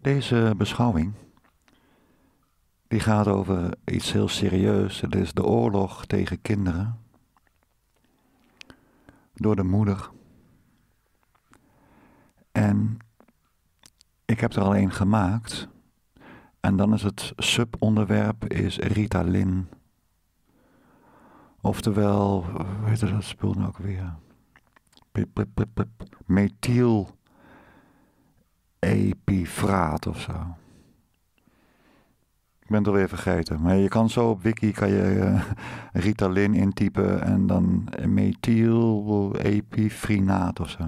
Deze beschouwing die gaat over iets heel serieus. Het is de oorlog tegen kinderen door de moeder. En ik heb er al een gemaakt. En dan is het subonderwerp is Ritalin. Oftewel, hoe heet dat spul nou ook weer? Pip, Methyl epifraat of zo. Ik ben het alweer vergeten. Maar je kan zo op wiki kan je eh, Ritalin intypen en dan methyl epifrinaat of zo.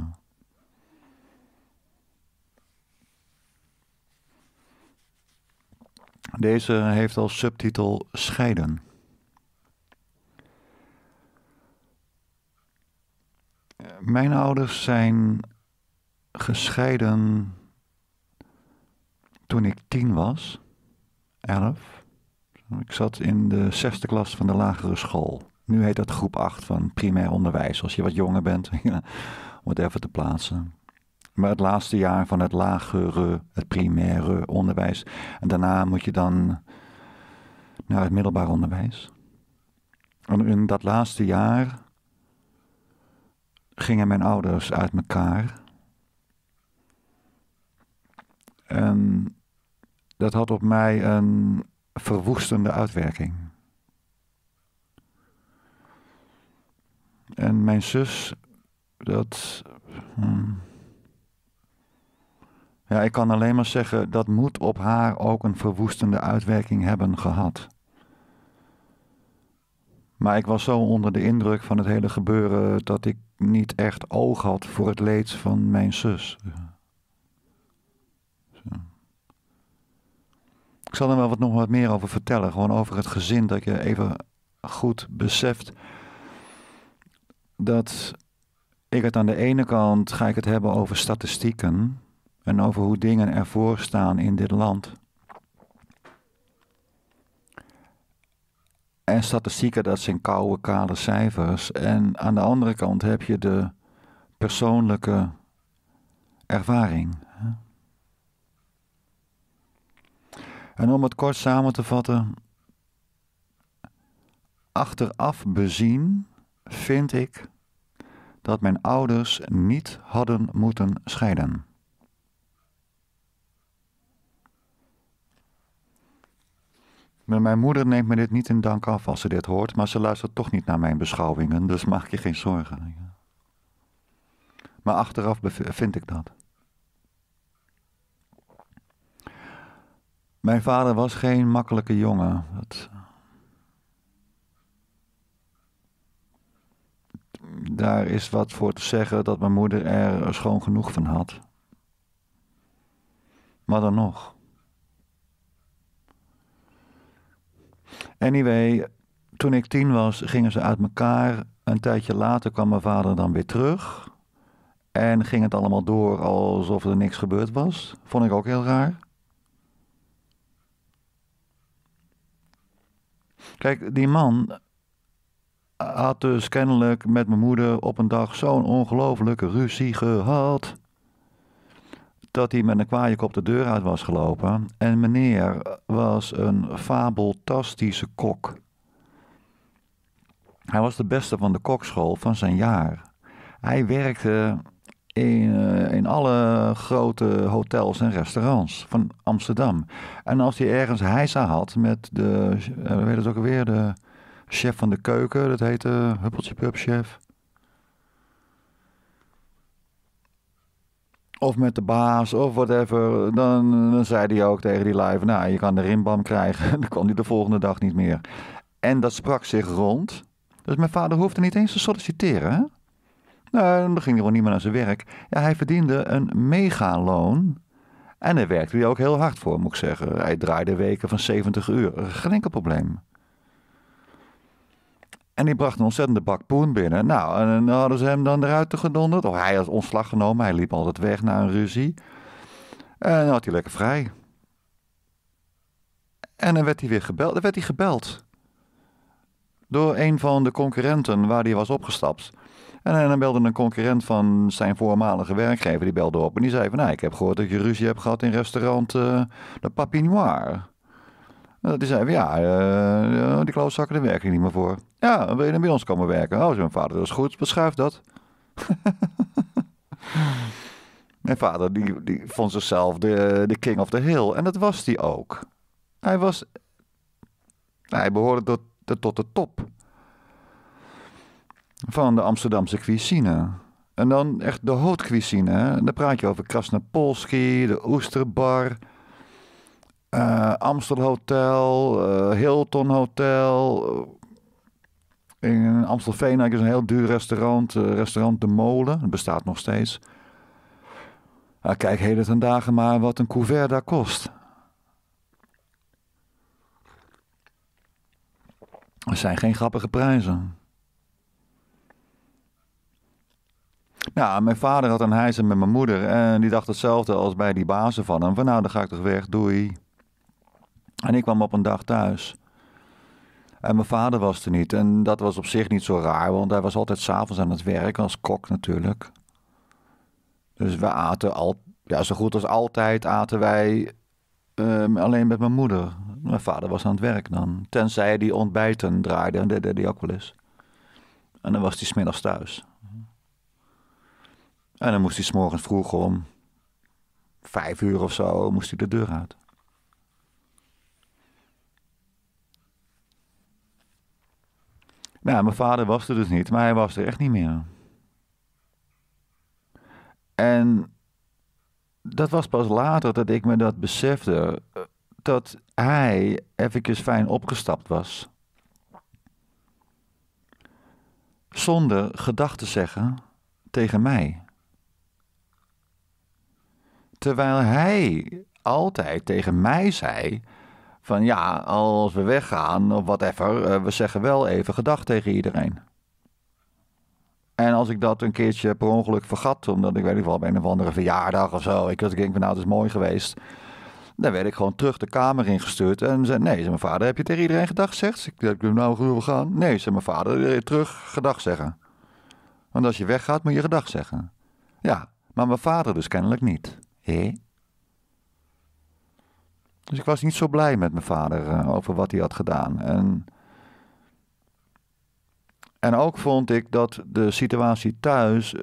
Deze heeft als subtitel Scheiden. Mijn ouders zijn gescheiden toen ik tien was, elf, ik zat in de zesde klas van de lagere school. Nu heet dat groep 8 van primair onderwijs, als je wat jonger bent, om het even te plaatsen. Maar het laatste jaar van het lagere, het primaire onderwijs. En daarna moet je dan naar het middelbaar onderwijs. En in dat laatste jaar gingen mijn ouders uit elkaar. En dat had op mij een verwoestende uitwerking. En mijn zus, dat. Hmm. Ja, ik kan alleen maar zeggen, dat moet op haar ook een verwoestende uitwerking hebben gehad. Maar ik was zo onder de indruk van het hele gebeuren dat ik niet echt oog had voor het leed van mijn zus. Ik zal er wel wat, nog wat meer over vertellen. Gewoon over het gezin. Dat je even goed beseft dat ik het aan de ene kant ga ik het hebben over statistieken. En over hoe dingen ervoor staan in dit land. En statistieken, dat zijn koude, kale cijfers. En aan de andere kant heb je de persoonlijke ervaring. En om het kort samen te vatten, achteraf bezien vind ik dat mijn ouders niet hadden moeten scheiden. mijn moeder neemt me dit niet in dank af als ze dit hoort, maar ze luistert toch niet naar mijn beschouwingen, dus maak je geen zorgen. Maar achteraf vind ik dat. Mijn vader was geen makkelijke jongen. Dat... Daar is wat voor te zeggen dat mijn moeder er schoon genoeg van had. Maar dan nog. Anyway, toen ik tien was, gingen ze uit elkaar. Een tijdje later kwam mijn vader dan weer terug. En ging het allemaal door alsof er niks gebeurd was. Vond ik ook heel raar. Kijk, die man had dus kennelijk met mijn moeder op een dag zo'n ongelofelijke ruzie gehad. Dat hij met een kwaaiek op de deur uit was gelopen. En meneer was een fabeltastische kok. Hij was de beste van de kokschool van zijn jaar. Hij werkte in, eh, in alle grote hotels en restaurants van Amsterdam. En als hij ergens heisa had met de, weet eh, het ook weer de chef van de keuken, dat heette Huppeltje pubchef, of met de baas of whatever, dan, dan zei hij ook tegen die live, nou, je kan de rimbam krijgen. En dan kon hij de volgende dag niet meer. En dat sprak zich rond. Dus mijn vader hoefde niet eens te solliciteren. Nou, dan ging hij gewoon niet meer naar zijn werk. Ja, hij verdiende een megaloon. En daar werkte hij ook heel hard voor, moet ik zeggen. Hij draaide weken van 70 uur. Geen enkel probleem. En die bracht een ontzettende bak poen binnen. Nou, en dan hadden ze hem dan eruit gedonderd. Of oh, hij had ontslag genomen. Hij liep altijd weg naar een ruzie. En dan had hij lekker vrij. En dan werd hij weer gebeld. Dan werd hij gebeld. Door een van de concurrenten waar hij was opgestapt. En, dan belde een concurrent van zijn voormalige werkgever, die belde op en die zei van, nou, ik heb gehoord dat je ruzie hebt gehad in restaurant eh, de Papinoir. En nou, die zei van, ja, eh, die klootzakken, daar ik niet meer voor. Ja, wil je dan bij ons komen werken? Oh, zo'n vader, dat is goed, beschuif dat. Mijn vader die, die vond zichzelf de, de king of the hill. En dat was hij ook. Hij was... Hij behoorde tot, tot de top van de Amsterdamse cuisine. En dan echt de hoodcuisine. cuisine. Dan praat je over Krasnapolski, de Oesterbar, uh, eh, Amstel Hotel, eh, Hilton Hotel. In Amstelveen is een heel duur restaurant, eh, restaurant De Molen. Dat bestaat nog steeds. Ah, kijk heden ten dagen maar wat een couvert daar kost. Er zijn geen grappige prijzen. Nou, mijn vader had een hijzen met mijn moeder. En die dacht hetzelfde als bij die bazen van hem. Van nou, dan ga ik toch weg, doei. En ik kwam op een dag thuis. En mijn vader was er niet. En dat was op zich niet zo raar, want hij was altijd s'avonds aan het werk, als kok natuurlijk. Dus we aten al, ja, zo goed als altijd aten wij ehm, alleen met mijn moeder. Mijn vader was aan het werk dan. Tenzij die ontbijten draaide, en dat deed hij ook wel eens. En dan was hij smiddags thuis. En dan moest hij s'morgens vroeg om vijf uur of zo moest hij de deur uit. Nou, mijn vader was er dus niet, maar hij was er echt niet meer. En dat was pas later dat ik me dat besefte. Eh, dat hij even fijn opgestapt was. Zonder gedachten te zeggen tegen mij. Terwijl hij altijd tegen mij zei: van ja, als we weggaan of whatever, eh, we zeggen wel even gedag tegen iedereen. En als ik dat een keertje per ongeluk vergat, omdat ik weet ik wel bij een of andere verjaardag of zo, ik denk van nou, het is mooi geweest. Dan werd ik gewoon terug de kamer ingestuurd en zei: Nee, zei mijn vader, heb je tegen iedereen gedag gezegd? Ik heb nou, hoe we gaan? Nee, zei mijn vader, eh, terug gedag zeggen. Want als je weggaat, moet je gedag zeggen. Ja, maar mijn vader dus kennelijk niet. Dus ik was niet zo blij met mijn vader eh, over wat hij had gedaan. En, en ook vond ik dat de situatie thuis. Eh,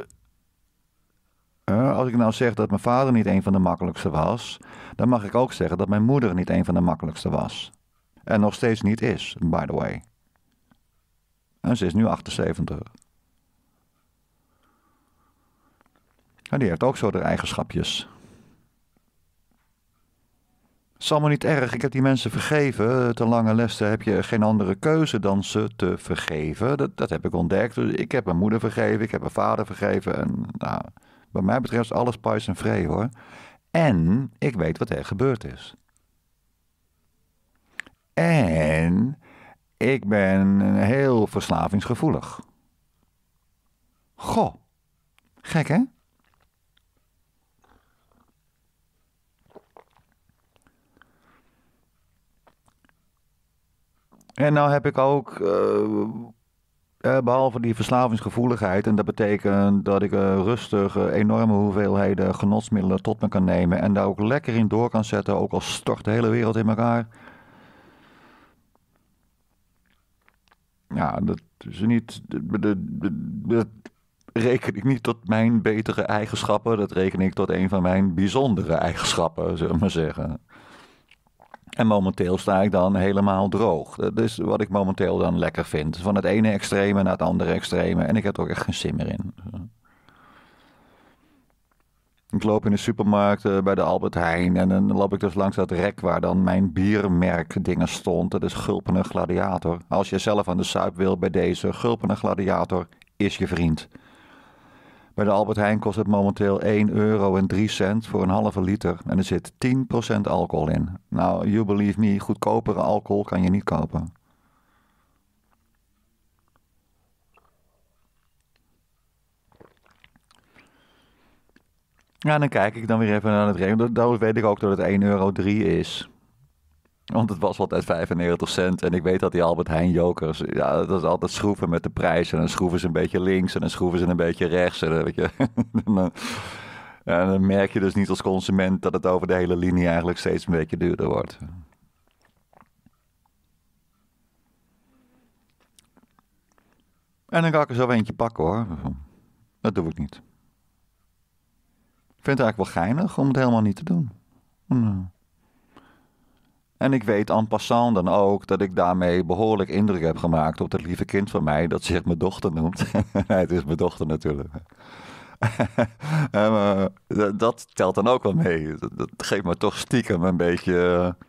eh, als ik nou zeg dat mijn vader niet een van de makkelijkste was, dan mag ik ook zeggen dat mijn moeder niet een van de makkelijkste was. En nog steeds niet is, by the way. En ze is nu 78. En die heeft ook zo de eigenschapjes. Het is allemaal niet erg. Ik heb die mensen vergeven. Ten lange lessen heb je geen andere keuze dan ze te vergeven. Dat, dat heb ik ontdekt. Dus ik heb mijn moeder vergeven, ik heb mijn vader vergeven. En nou, wat mij betreft is alles pais en vree hoor. En ik weet wat er gebeurd is. En ik ben heel verslavingsgevoelig. Goh, gek hè? En nou heb ik ook, eh, eh, behalve die verslavingsgevoeligheid, en dat betekent dat ik eh, rustig enorme hoeveelheden genotsmiddelen tot me kan nemen en daar ook lekker in door kan zetten, ook al stort de hele wereld in elkaar. Ja, dat is niet. Dat reken ik niet tot mijn betere eigenschappen, dat reken ik tot een van mijn bijzondere eigenschappen, zullen we maar zeggen. En momenteel sta ik dan helemaal droog. Dat is wat ik momenteel dan lekker vind. Van het ene extreme naar het andere extreme. En ik heb er ook echt geen zin meer in. Ik loop in de supermarkt eh, bij de Albert Heijn en dan loop ik dus langs dat rek waar dan mijn biermerk dingen stond. Dat is Gulpende Gladiator. Als je zelf aan de suip wil bij deze, gulpenen Gladiator is je vriend. Bij de Albert Heijn kost het momenteel 1 euro en 3 cent voor een halve liter. En er zit 10% alcohol in. Nou, you believe me, goedkopere alcohol kan je niet kopen. Ja, dan kijk ik dan weer even naar het regel. Dat weet ik ook dat het 1,03 euro is. Want het was altijd 95 cent. En ik weet dat die Albert Heijn jokers... Ja, dat is altijd schroeven met de prijs. En dan schroeven ze een beetje links. En dan schroeven ze een beetje rechts. En dan, weet je, dan merk je dus niet als consument... dat het over de hele linie eigenlijk steeds een beetje duurder wordt. En dan kan ik er zo eentje pakken hoor. Dat doe ik niet. Ik vind het eigenlijk wel geinig om het helemaal niet te doen. Mm. En ik weet en passant dan ook dat ik daarmee behoorlijk indruk heb gemaakt op dat lieve kind van mij dat zich mijn dochter noemt. het is mijn dochter natuurlijk. Ehm, eh, dat telt dan ook wel mee. Dat, geeft me toch stiekem een beetje eh,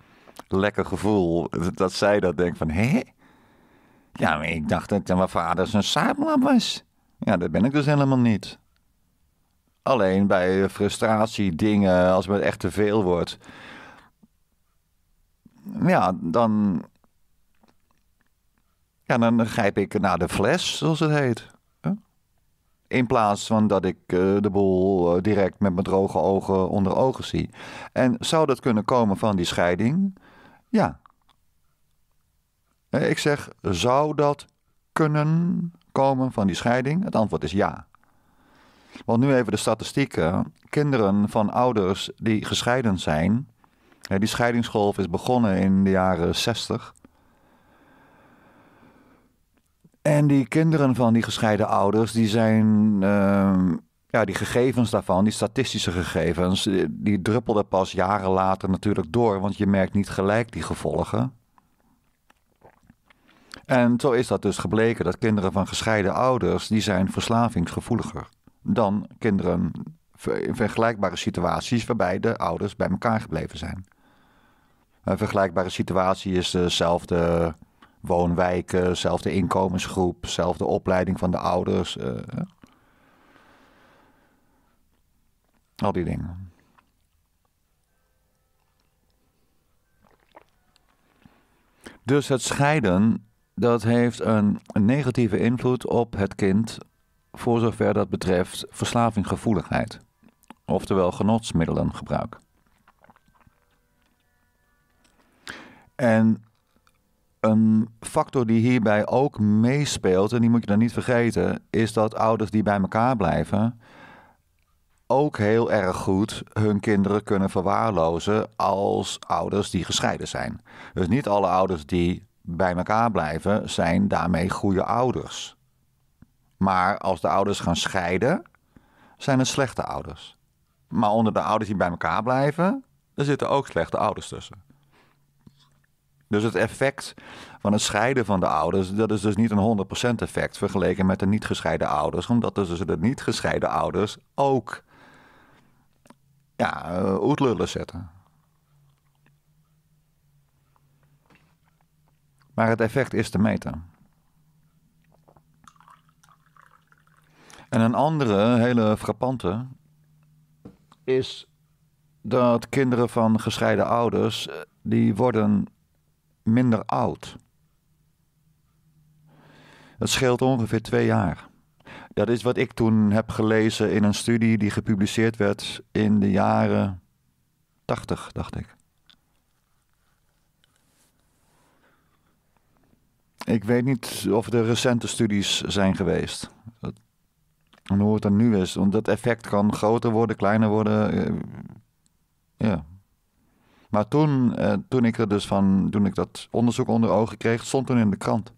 lekker gevoel. Dat, zij dat denkt van, hé? Ja, ik dacht dat mijn vader zo'n saaplap was. Ja, dat ben ik dus helemaal niet. Alleen bij frustratie, dingen, als het echt te veel wordt ja, dan. Ja, dan grijp ik naar de fles, zoals het heet. In plaats van dat ik eh, de boel eh, direct met mijn droge ogen onder ogen zie. En zou dat kunnen komen van die scheiding? Ja. Eh, ik zeg, zou dat kunnen komen van die scheiding? Het antwoord is ja. Want nu even de statistieken. Kinderen van ouders die gescheiden zijn, ja, die scheidingsgolf is begonnen in de jaren 60. En die kinderen van die gescheiden ouders, die zijn. Ehm, ja, die gegevens daarvan, die statistische gegevens, die druppelden pas jaren later natuurlijk door, want je merkt niet gelijk die gevolgen. En zo is dat dus gebleken dat kinderen van gescheiden ouders, die zijn verslavingsgevoeliger dan kinderen in vergelijkbare situaties waarbij de ouders bij elkaar gebleven zijn. Een vergelijkbare situatie is dezelfde eh, woonwijken, eh, dezelfde inkomensgroep, dezelfde opleiding van de ouders. Eh, al die dingen. Dus het scheiden, dat heeft een, negatieve invloed op het kind voor zover dat betreft verslavinggevoeligheid, oftewel genotsmiddelengebruik. En een factor die hierbij ook meespeelt, en die moet je dan niet vergeten, is dat ouders die bij elkaar blijven ook heel erg goed hun kinderen kunnen verwaarlozen als ouders die gescheiden zijn. Dus niet alle ouders die bij elkaar blijven zijn daarmee goede ouders. Maar als de ouders gaan scheiden, zijn het slechte ouders. Maar onder de ouders die bij elkaar blijven, er zitten ook slechte ouders tussen. Dus het effect van het scheiden van de ouders, dat is dus niet een 100% effect vergeleken met de niet gescheiden ouders, omdat dus de niet gescheiden ouders ook ja, eh, oetlullen zetten. Maar het effect is te meten. En een andere hele frappante is dat kinderen van gescheiden ouders eh, die worden minder oud. Het scheelt ongeveer twee jaar. Dat is wat ik toen heb gelezen in een studie die gepubliceerd werd in de jaren 80, dacht ik. Ik weet niet of er recente studies zijn geweest. en hoe het er nu is. Want dat effect kan groter worden, kleiner worden. Eh, ja, maar toen, eh, toen, ik er dus van, toen ik dat onderzoek onder ogen kreeg, stond toen in de krant.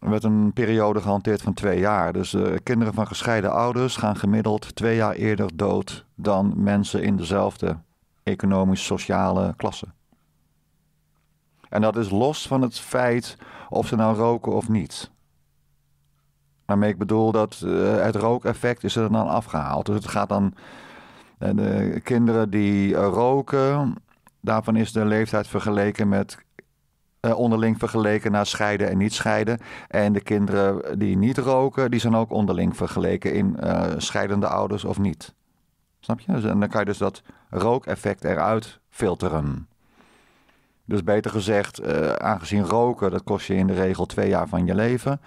Er werd een periode gehanteerd van twee jaar. Dus eh, kinderen van gescheiden ouders gaan gemiddeld twee jaar eerder dood dan mensen in dezelfde economisch-sociale klasse. En dat is los van het feit of ze nou roken of niet. Waarmee ik bedoel dat eh, het rookeffect is er dan afgehaald. Dus het gaat dan de eh, kinderen die eh, roken, daarvan is de leeftijd vergeleken met eh, onderling vergeleken naar scheiden en niet scheiden. En de kinderen die niet roken, die zijn ook onderling vergeleken in scheidende ouders of niet. Snap je? Dus, en dan kan je dus dat rookeffect eruit filteren. Dus beter gezegd, aangezien roken, dat kost je in de regel twee jaar van je leven.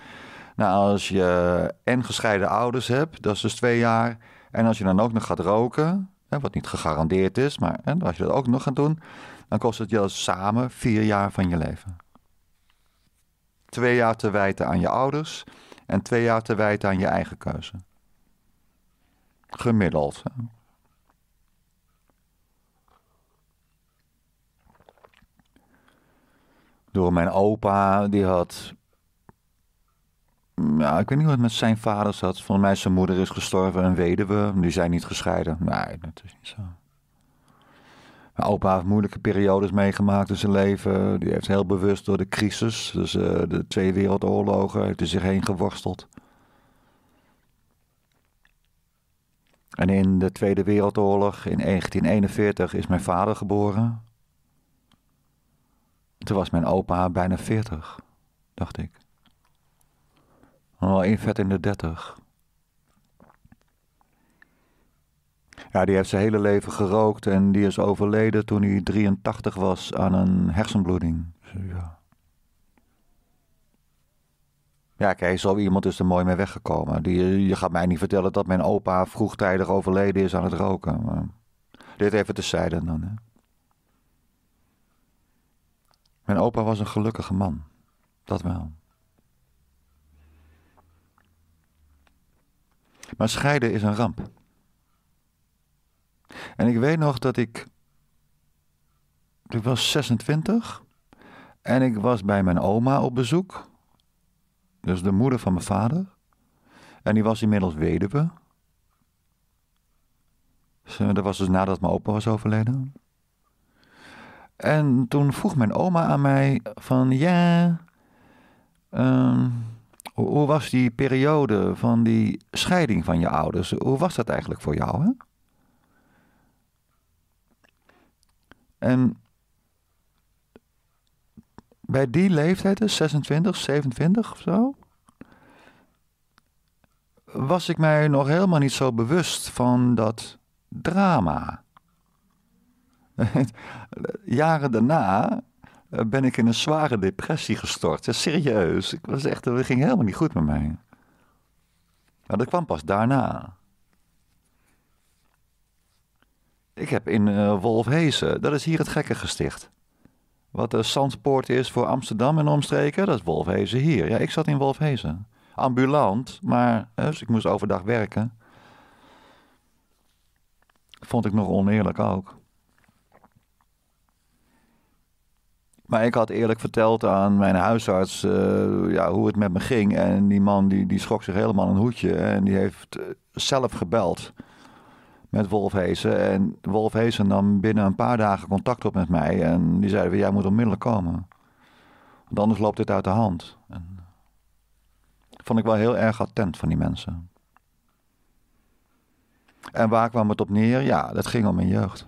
Nou, als je en gescheiden ouders hebt, dat is dus twee jaar. En als je dan ook nog gaat roken, hè, wat niet gegarandeerd is, maar hè, als je dat ook nog gaat doen, dan kost het je samen vier jaar van je leven. Twee jaar te wijten aan je ouders en twee jaar te wijten aan je eigen keuze. Gemiddeld. Door mijn opa, die had Mm, ja, ik weet niet wat het met zijn vader zat. Volgens mij zijn moeder is gestorven, en weduwe. Die zijn niet gescheiden. Nee, dat is niet zo. Mijn opa heeft moeilijke periodes meegemaakt in zijn leven. Die heeft heel bewust door de crisis, dus eh, de twee wereldoorlogen, heeft zich heen geworsteld. En in de Tweede Wereldoorlog in 1941 is mijn vader geboren. Toen was mijn opa bijna 40, dacht ik. Nou, één vet in de dertig. Ja, die heeft zijn hele leven gerookt en die is overleden toen hij 83 was aan een hersenbloeding. Dus, ja. Ja, kijk, zo iemand is er mooi mee weggekomen. Die, je gaat mij niet vertellen dat mijn opa vroegtijdig overleden is aan het roken. dit even te dan. Hè. Mijn opa was een gelukkige man. Dat wel. Maar scheiden is een ramp. En ik weet nog dat ik. Ik was 26 en ik was bij mijn oma op bezoek. Dus de moeder van mijn vader. En die was inmiddels weduwe. Dat was dus nadat mijn opa was overleden. En toen vroeg mijn oma aan mij van ja, ehm, hoe, was die periode van die scheiding van je ouders? Hoe was dat eigenlijk voor jou? Hè? En bij die leeftijd, 26, 27 of zo, was ik mij nog helemaal niet zo bewust van dat drama. Jaren daarna eh, ben ik in een zware depressie gestort. Ja, serieus. Ik was echt, het ging helemaal niet goed met mij. Maar dat kwam pas daarna. Ik heb in uh, eh, Wolfhezen, dat is hier het gekke gesticht. Wat de eh, Zandpoort is voor Amsterdam en omstreken, dat is Wolfhezen hier. Ja, ik zat in Wolfhezen. Ambulant, maar dus ik moest overdag werken. Vond ik nog oneerlijk ook. Maar ik had eerlijk verteld aan mijn huisarts eh, ja, hoe het met me ging. En die man die, die schrok zich helemaal een hoedje. En die heeft eh, zelf gebeld met Wolf En Wolf Heesen nam binnen een paar dagen contact op met mij. En die zeiden, jij moet onmiddellijk komen. Want anders loopt dit uit de hand. En vond ik wel heel erg attent van die mensen. En waar kwam het op neer? Ja, dat ging om mijn jeugd.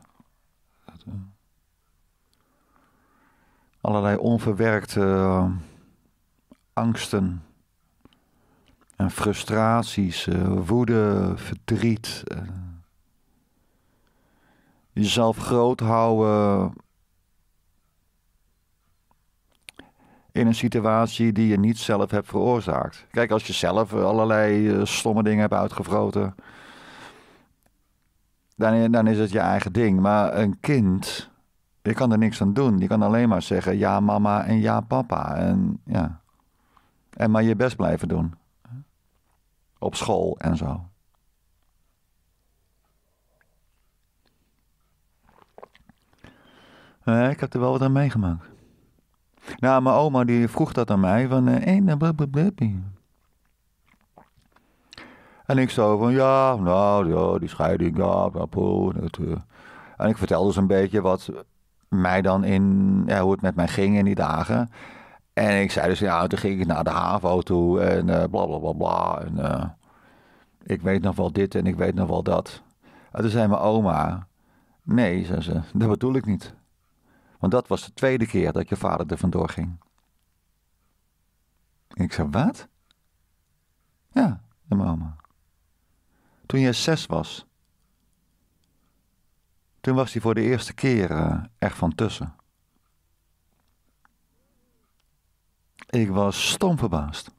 allerlei onverwerkte eh, angsten en frustraties, eh, woede, verdriet. Eh, jezelf groot houden in een situatie die je niet zelf hebt veroorzaakt. Kijk, als je zelf allerlei stomme dingen hebt uitgevroten, dan, dan is het je eigen ding. Maar een kind je kan er niks aan doen. Je kan alleen maar zeggen ja mama en ja papa. En, ja. en maar je best blijven doen. Op school en zo. Uh, ik heb er wel wat aan meegemaakt. Nou, mijn oma die vroeg dat aan mij. Van, eh, nou, blablabla. En ik zo van, ja, nou, ja, die scheiding, ja, poe. En ik vertelde dus een beetje wat mij dan in ja, hoe het met mij ging in die dagen. En ik zei dus, ja, toen ging ik naar de HAVO toe en uh, bla bla bla bla. En, eh, ik weet nog wel dit en ik weet nog wel dat. En toen zei mijn oma, nee, zei ze, dat bedoel ik niet. Want dat was de tweede keer dat je vader er vandoor ging. ik zei, wat? Ja, mijn oma Toen jij zes was, toen was hij voor de eerste keer eh, echt van tussen. Ik was stom verbaasd.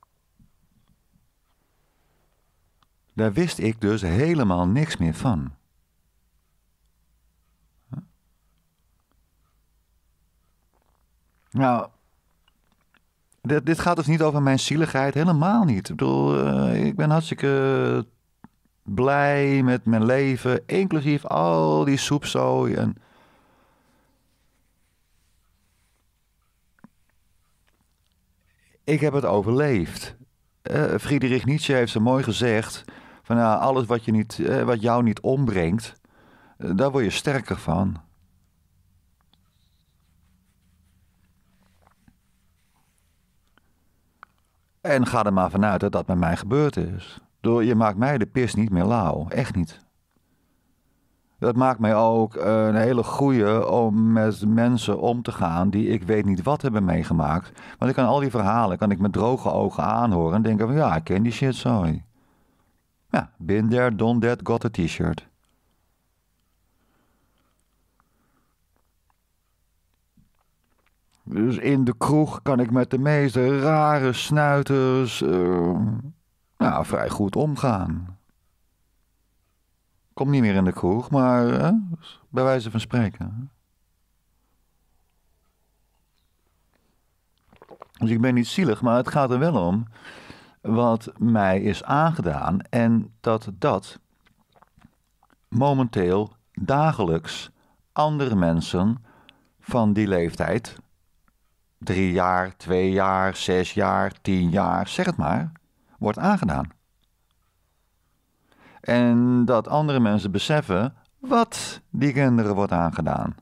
Daar wist ik dus helemaal niks meer van. Nou, dit, dit, gaat dus niet over mijn zieligheid, helemaal niet. Ik bedoel, eh, ik ben hartstikke blij met mijn leven, inclusief al die soepzooi en... Ik heb het overleefd. Uh, Friedrich Nietzsche heeft zo mooi gezegd: van nou, alles wat, je niet, eh, wat jou niet ombrengt, eh, daar word je sterker van. En ga er maar vanuit dat dat met mij gebeurd is. Door, je maakt mij de pis niet meer lauw. Echt niet. Dat maakt mij ook een hele goeie om met mensen om te gaan die ik weet niet wat hebben meegemaakt. Want ik kan al die verhalen kan ik met droge ogen aanhoren en denken van ja, ik ken die shit, sorry. Ja, been there, done that, got a t-shirt. Dus in de kroeg kan ik met de meeste rare snuiters... Ehm, nou, vrij goed omgaan. Kom niet meer in de kroeg, maar bij wijze van spreken. Dus ik ben niet zielig, maar het gaat er wel om wat mij is aangedaan en dat dat momenteel dagelijks andere mensen van die leeftijd, drie jaar, twee jaar, zes jaar, tien jaar, zeg het maar, wordt aangedaan. En dat andere mensen beseffen wat die kinderen wordt aangedaan.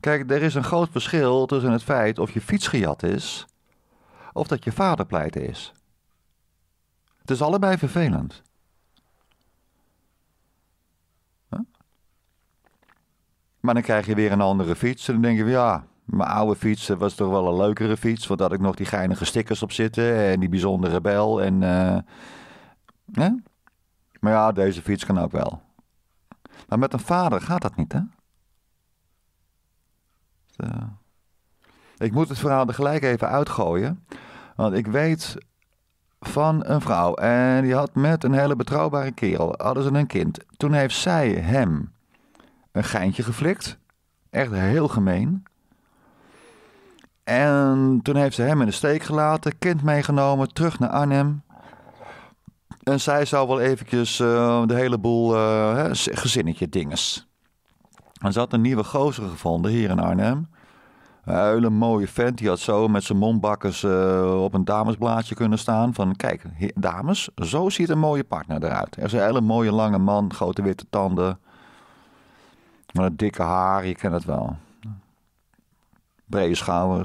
Kijk, er is een groot verschil tussen het feit of je fietsgejat is of dat je vader pleit is. Het is allebei vervelend. Maar dan krijg je weer een andere fiets en dan denk je, ja, mijn oude fiets eh, was toch wel een leukere fiets. Want had ik nog die geinige stickers op zitten. En die bijzondere bel. En, eh, Maar ja, deze fiets kan ook wel. Maar met een vader gaat dat niet, hè? Ik moet het verhaal er gelijk even uitgooien. Want ik weet van een vrouw. En die had met een hele betrouwbare kerel. Hadden ze een kind. Toen heeft zij hem een geintje geflikt. Echt heel gemeen. En toen heeft ze hem in de steek gelaten, kind meegenomen, terug naar Arnhem. En zij zou wel eventjes uh, de hele boel eh, gezinnetje dinges. En ze had een nieuwe gozer gevonden hier in Arnhem. Een hele mooie vent. Die had zo met zijn mondbakkers uh, op een damesblaadje kunnen staan. Van kijk, dames, zo ziet een mooie partner eruit. Er is een hele mooie lange man, grote witte tanden. Met een dikke haar, je kent het wel brede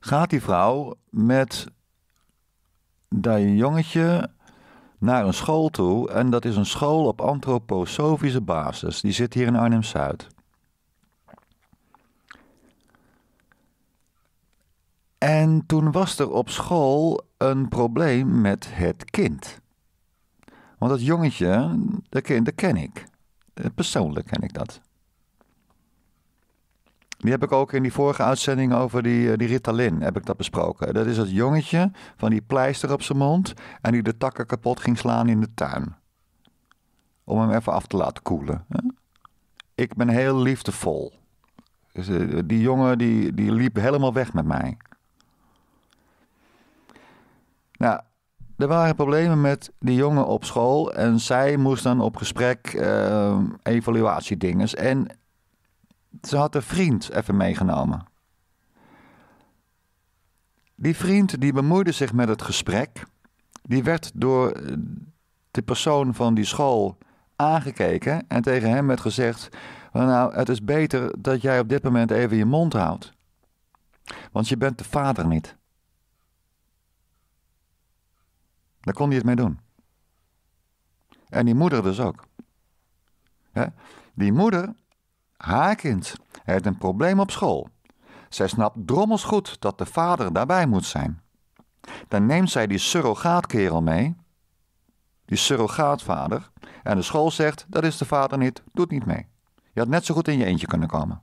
Gaat die vrouw met dat jongetje naar een school toe. En dat is een school op antroposofische basis. Die zit hier in Arnhem-Zuid. En toen was er op school een probleem met het kind. Want dat jongetje, dat kind, dat ken ik. Eh, persoonlijk ken ik dat. Die heb ik ook in die vorige uitzending over die, eh, die Ritalin heb ik dat besproken. Dat is dat jongetje van die pleister op zijn mond en die de takken kapot ging slaan in de tuin. Om hem even af te laten koelen. Ik ben heel liefdevol. Dus, eh, die jongen die, die liep helemaal weg met mij. Nou, er waren problemen met die jongen op school. En zij moest dan op gesprek uh, evaluatiedinges. En ze had een vriend even meegenomen. Die vriend die bemoeide zich met het gesprek. Die werd door eh, de persoon van die school aangekeken. En tegen hem werd gezegd: Nou, het is beter dat jij op dit moment even je mond houdt. Want je bent de vader niet. Daar kon hij het mee doen. En die moeder dus ook. Die moeder, haar kind, heeft een probleem op school. Zij snapt drommels goed dat de vader daarbij moet zijn. Dan neemt zij die surrogaatkerel mee, die surrogaatvader, en de school zegt: dat is de vader niet, doet niet mee. Je had net zo goed in je eentje kunnen komen.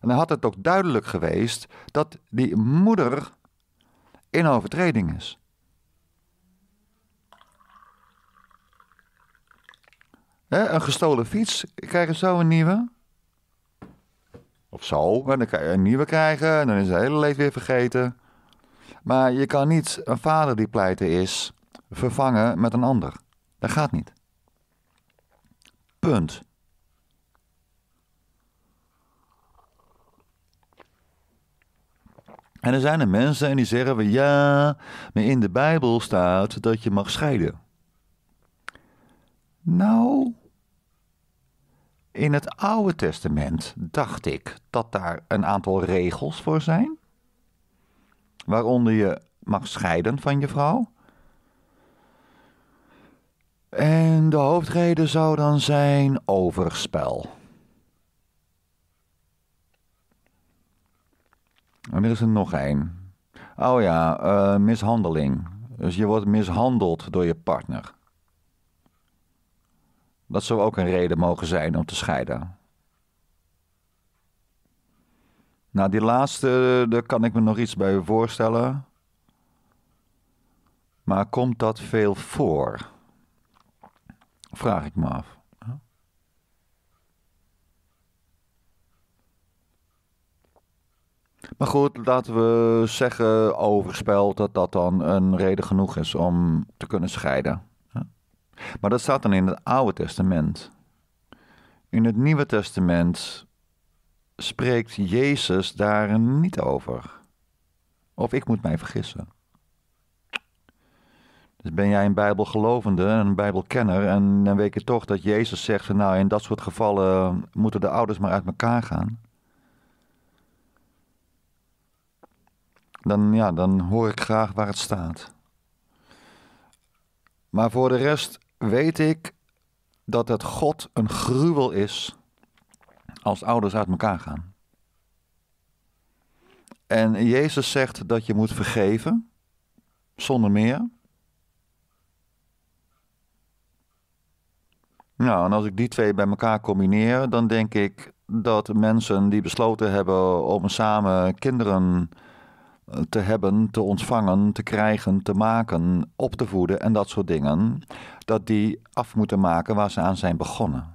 En dan had het ook duidelijk geweest dat die moeder in overtreding is. een gestolen fiets, krijgen zo een nieuwe. Of zo, en dan kan je een nieuwe krijgen en dan is het hele leven weer vergeten. Maar je kan niet een vader die pleiten is vervangen met een ander. Dat gaat niet. Punt. En er zijn er mensen en die zeggen we ja, maar in de Bijbel staat dat je mag scheiden. Nou, in het Oude Testament dacht ik dat daar een aantal regels voor zijn, waaronder je mag scheiden van je vrouw. En de hoofdreden zou dan zijn overspel. En er is er nog één. Oh ja, eh, mishandeling. Dus je wordt mishandeld door je partner. Dat zou ook een reden mogen zijn om te scheiden. Nou, die laatste, eh, daar kan ik me nog iets bij voorstellen. Maar komt dat veel voor? Vraag ik me af. Maar goed, laten we zeggen overspel dat dat dan een reden genoeg is om te kunnen scheiden. Maar dat staat dan in het Oude Testament. In het Nieuwe Testament spreekt Jezus daar niet over. Of ik moet mij vergissen. Dus ben jij een bijbelgelovende, een bijbelkenner... en dan weet je toch dat Jezus zegt... nou, in dat soort gevallen moeten de ouders maar uit elkaar gaan... dan, ja, dan hoor ik graag waar het staat. Maar voor de rest weet ik dat het God een gruwel is als ouders uit elkaar gaan. En Jezus zegt dat je moet vergeven, zonder meer. Nou, en als ik die twee bij elkaar combineer, dan denk ik dat mensen die besloten hebben om samen kinderen eh, te hebben, te ontvangen, te krijgen, te maken, op te voeden en dat soort dingen, dat die af moeten maken waar ze aan zijn begonnen.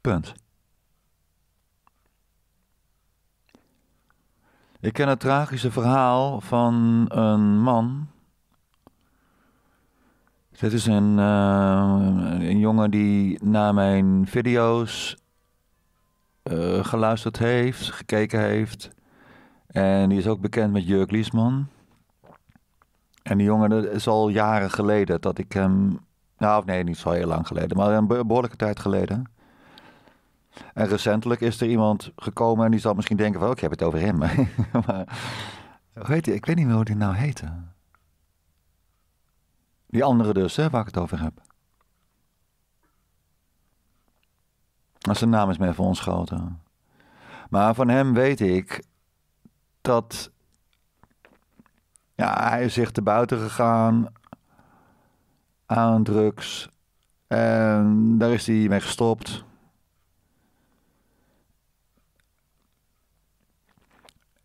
Punt. Ik ken het tragische verhaal van een man. Dit is een, eh, een jongen die naar mijn video's eh, geluisterd heeft, gekeken heeft. En die is ook bekend met Jurk Liesman. En die jongen, dat is al jaren geleden dat ik hem. Nou, of nee, niet zo heel lang geleden, maar een behoorlijke tijd geleden. En recentelijk is er iemand gekomen en die zal misschien denken: van, oh, ik heb het over hem. maar weet heet Ik weet niet meer hoe die nou heette. Die andere dus, hè, waar ik het over heb. Zijn naam is mij voor ons schoten. Maar van hem weet ik dat ja, hij is zich te buiten gegaan aan drugs. En daar is hij mee gestopt.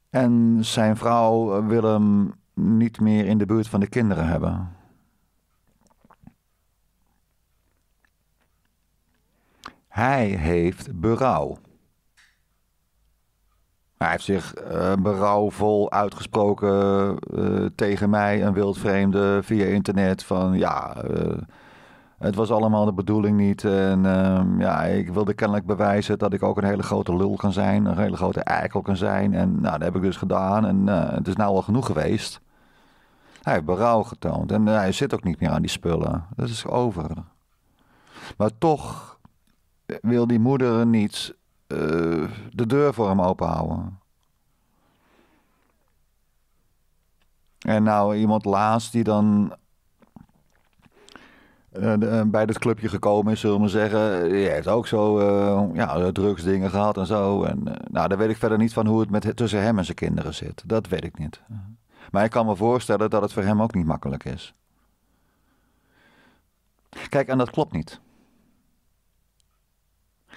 En zijn vrouw wil hem niet meer in de buurt van de kinderen hebben. Hij heeft berouw hij heeft zich uh, berouwvol uitgesproken eh, tegen mij, een wildvreemde, via internet. Van ja, eh, het was allemaal de bedoeling niet. En ehm, ja, ik wilde kennelijk bewijzen dat ik ook een hele grote lul kan zijn. Een hele grote eikel kan zijn. En nou, dat heb ik dus gedaan. En het is nou al genoeg geweest. Hij heeft berouw getoond. En hij zit ook niet meer aan die spullen. Dat is over. Maar toch wil die moeder niet eh, de deur voor hem openhouden. En nou, iemand laatst die dan eh, eh, bij dat clubje gekomen is, zullen we zeggen. Die heeft ook zo uh, ja, drugsdingen gehad en zo. En, nou, daar weet ik verder niet van hoe het met, tussen hem en zijn kinderen zit. Dat weet ik niet. Maar ik kan me voorstellen dat het voor hem ook niet makkelijk is. Kijk, en dat klopt niet.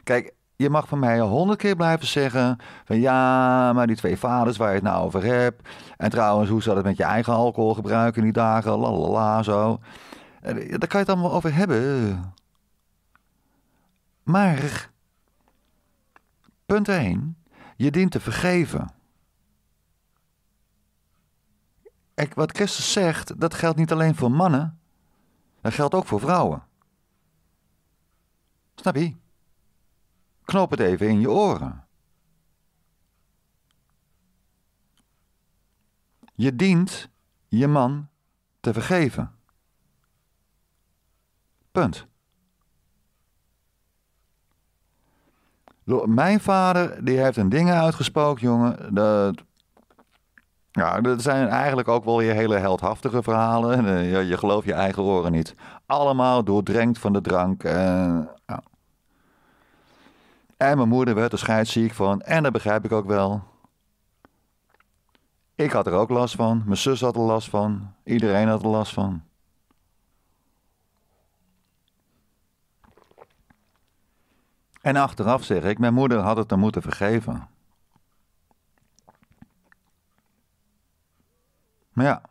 Kijk, je mag van mij honderd keer blijven zeggen van ja, maar die twee vaders waar je het nou over hebt. En trouwens, hoe zat het met je eigen alcoholgebruik in die dagen? La la la, zo. Daar kan je het allemaal over hebben. Maar, punt 1, je dient te vergeven. wat Christus zegt, dat geldt niet alleen voor mannen, dat geldt ook voor vrouwen. Snap je? Knoop het even in je oren. Je dient je man te vergeven. Punt. Mijn vader die heeft een dingen uitgesproken, jongen. Dat, ja, dat zijn eigenlijk ook wel je hele heldhaftige verhalen. Je, je gelooft je eigen oren niet. Allemaal doordrenkt van de drank. ja. En mijn moeder werd er scheidsziek van. En dat begrijp ik ook wel. Ik had er ook last van. Mijn zus had er last van. Iedereen had er last van. En achteraf zeg ik, mijn moeder had het dan moeten vergeven. Maar ja,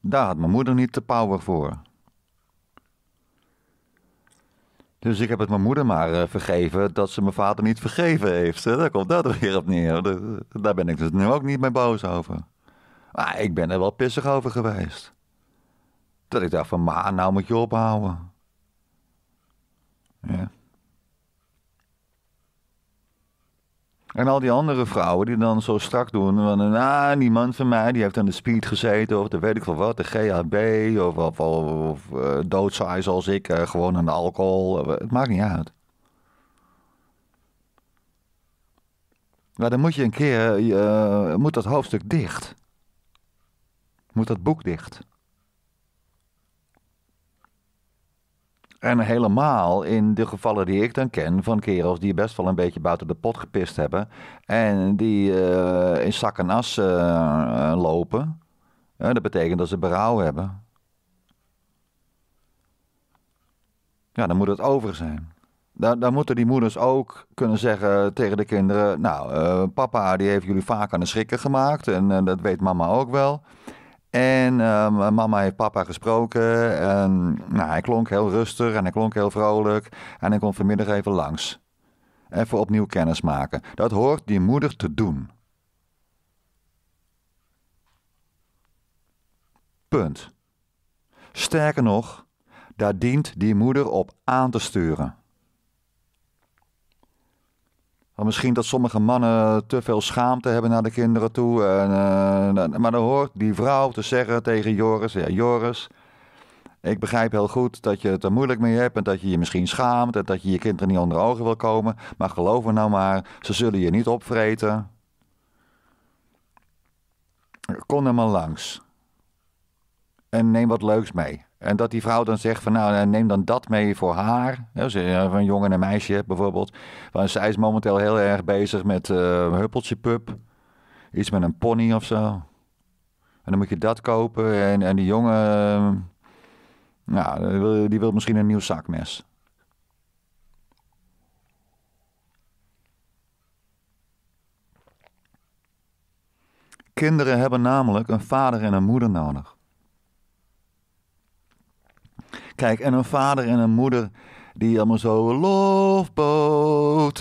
daar had mijn moeder niet de power voor. Dus ik heb het mijn moeder maar eh, vergeven dat ze mijn vader niet vergeven heeft. Daar komt dat weer op neer. Daar ben ik dus nu ook niet mee boos over. Maar ik ben er wel pissig over geweest. Dat ik dacht van, ma, nou moet je ophouden. Ja. En al die andere vrouwen die dan zo strak doen. Van, ah, die man van mij die heeft aan de speed gezeten. Of de weet ik veel wat, de GHB. Of, of, of, eh, doodsaai zoals ik, eh, gewoon aan de alcohol. Eh, het maakt niet uit. Maar dan moet je een keer, moet dat hoofdstuk dicht. Moet dat boek dicht. En helemaal in de gevallen die ik dan ken van kerels die best wel een beetje buiten de pot gepist hebben. En die eh, in zak en as eh, lopen. dat betekent dat ze berouw hebben. Ja, dan moet het over zijn. Dan, dan moeten die moeders ook kunnen zeggen tegen de kinderen... Nou, eh, papa die heeft jullie vaak aan de schrikken gemaakt en dat weet mama ook wel... En ehm, mama heeft papa gesproken. En, nou, hij klonk heel rustig en hij klonk heel vrolijk. En hij komt vanmiddag even langs. Even opnieuw kennis maken. Dat hoort die moeder te doen. Punt. Sterker nog, daar dient die moeder op aan te sturen. Maar misschien dat sommige mannen te veel schaamte hebben naar de kinderen toe. En, eh, nou, maar dan hoort die vrouw te zeggen tegen Joris: ja, Joris, ik begrijp heel goed dat je het er moeilijk mee hebt en dat je je misschien schaamt en dat je je kinderen niet onder ogen wil komen. Maar geloof me nou maar, ze zullen je niet opvreten. Kom er maar langs. En neem wat leuks mee. En dat die vrouw dan zegt van nou eh, neem dan dat mee voor haar. je eh, een jongen en een meisje bijvoorbeeld. Want zij is momenteel heel erg bezig met uh, huppeltje pup. Iets met een pony of zo. En dan moet je dat kopen. En, en die jongen, nou, die wil misschien een nieuw zakmes. Kinderen hebben namelijk een vader en een moeder nodig. Kijk, en een vader en een moeder die allemaal zo loveboat,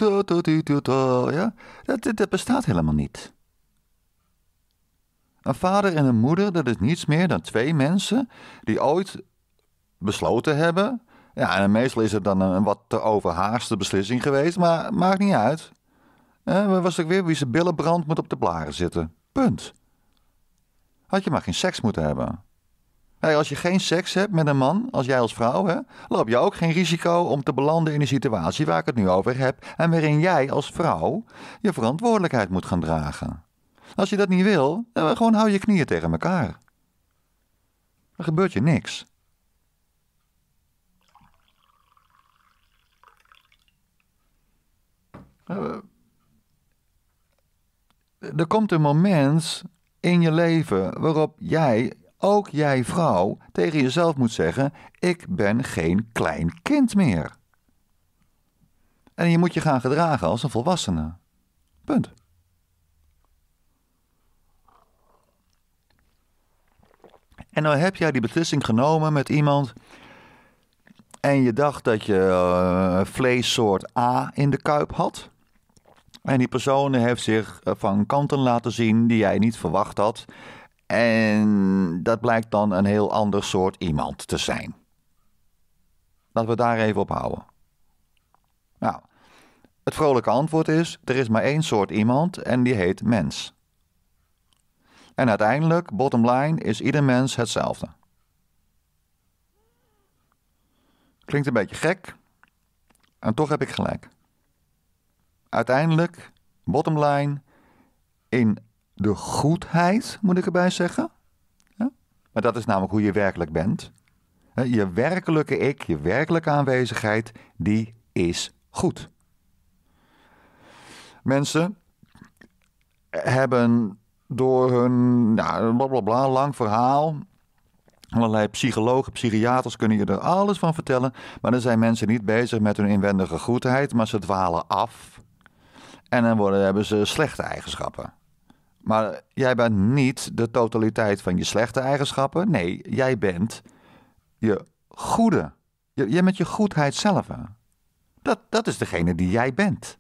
ja? Dat, dat, bestaat helemaal niet. Een vader en een moeder, dat is niets meer dan twee mensen die ooit besloten hebben. Ja, en meestal is het dan een wat te overhaaste beslissing geweest, maar maakt niet uit. Eh, was ik weer wie zijn billen brandt moet op de blaren zitten. Punt. Had je maar geen seks moeten hebben als je geen seks hebt met een man, als jij als vrouw, hè, loop je ook geen risico om te belanden in de situatie waar ik het nu over heb en waarin jij als vrouw je verantwoordelijkheid moet gaan dragen. Als je dat niet wil, dan gewoon hou je knieën tegen elkaar. Dan gebeurt je niks. Eh, er komt een moment in je leven waarop jij ook jij vrouw tegen jezelf moet zeggen: ik ben geen klein kind meer. En je moet je gaan gedragen als een volwassene. Punt. En dan nou heb jij die beslissing genomen met iemand. En je dacht dat je eh, vleessoort A in de kuip had. En die persoon heeft zich eh, van kanten laten zien die jij niet verwacht had. En dat blijkt dan een heel ander soort iemand te zijn. Laten we daar even op houden. Nou, het vrolijke antwoord is: er is maar één soort iemand en die heet mens. En uiteindelijk, bottom line, is ieder mens hetzelfde. Klinkt een beetje gek, en toch heb ik gelijk. Uiteindelijk, bottom line, in de goedheid, moet ik erbij zeggen. Maar dat is namelijk hoe je werkelijk bent. Je werkelijke ik, je werkelijke aanwezigheid, die is goed. Mensen hebben door hun nou, blablabla, lang verhaal. Allerlei psychologen, psychiaters kunnen je er alles van vertellen. Maar dan zijn mensen niet bezig met hun inwendige goedheid, maar ze dwalen af. En dan worden, hebben ze slechte eigenschappen. Maar jij bent niet de totaliteit van je slechte eigenschappen. Nee, jij bent je goede. Jij bent je goedheid zelf. Dat, dat is degene die jij bent.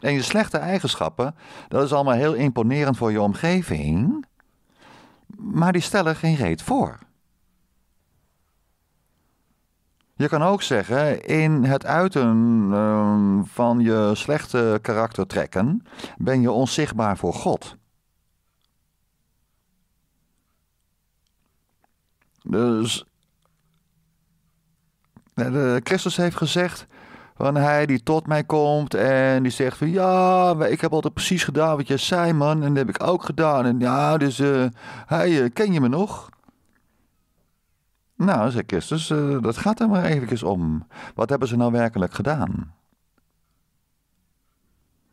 En je slechte eigenschappen, dat is allemaal heel imponerend voor je omgeving. Maar die stellen geen reet voor. Je kan ook zeggen, in het uiten ehm, van je slechte karaktertrekken ben je onzichtbaar voor God. Dus Christus heeft gezegd, van hij die tot mij komt en die zegt van ja, ik heb altijd precies gedaan wat jij zei man en dat heb ik ook gedaan en ja, dus hij, eh, eh, ken je me nog? Nou, zei Christus, eh, dat gaat er maar even om. Wat hebben ze nou werkelijk gedaan?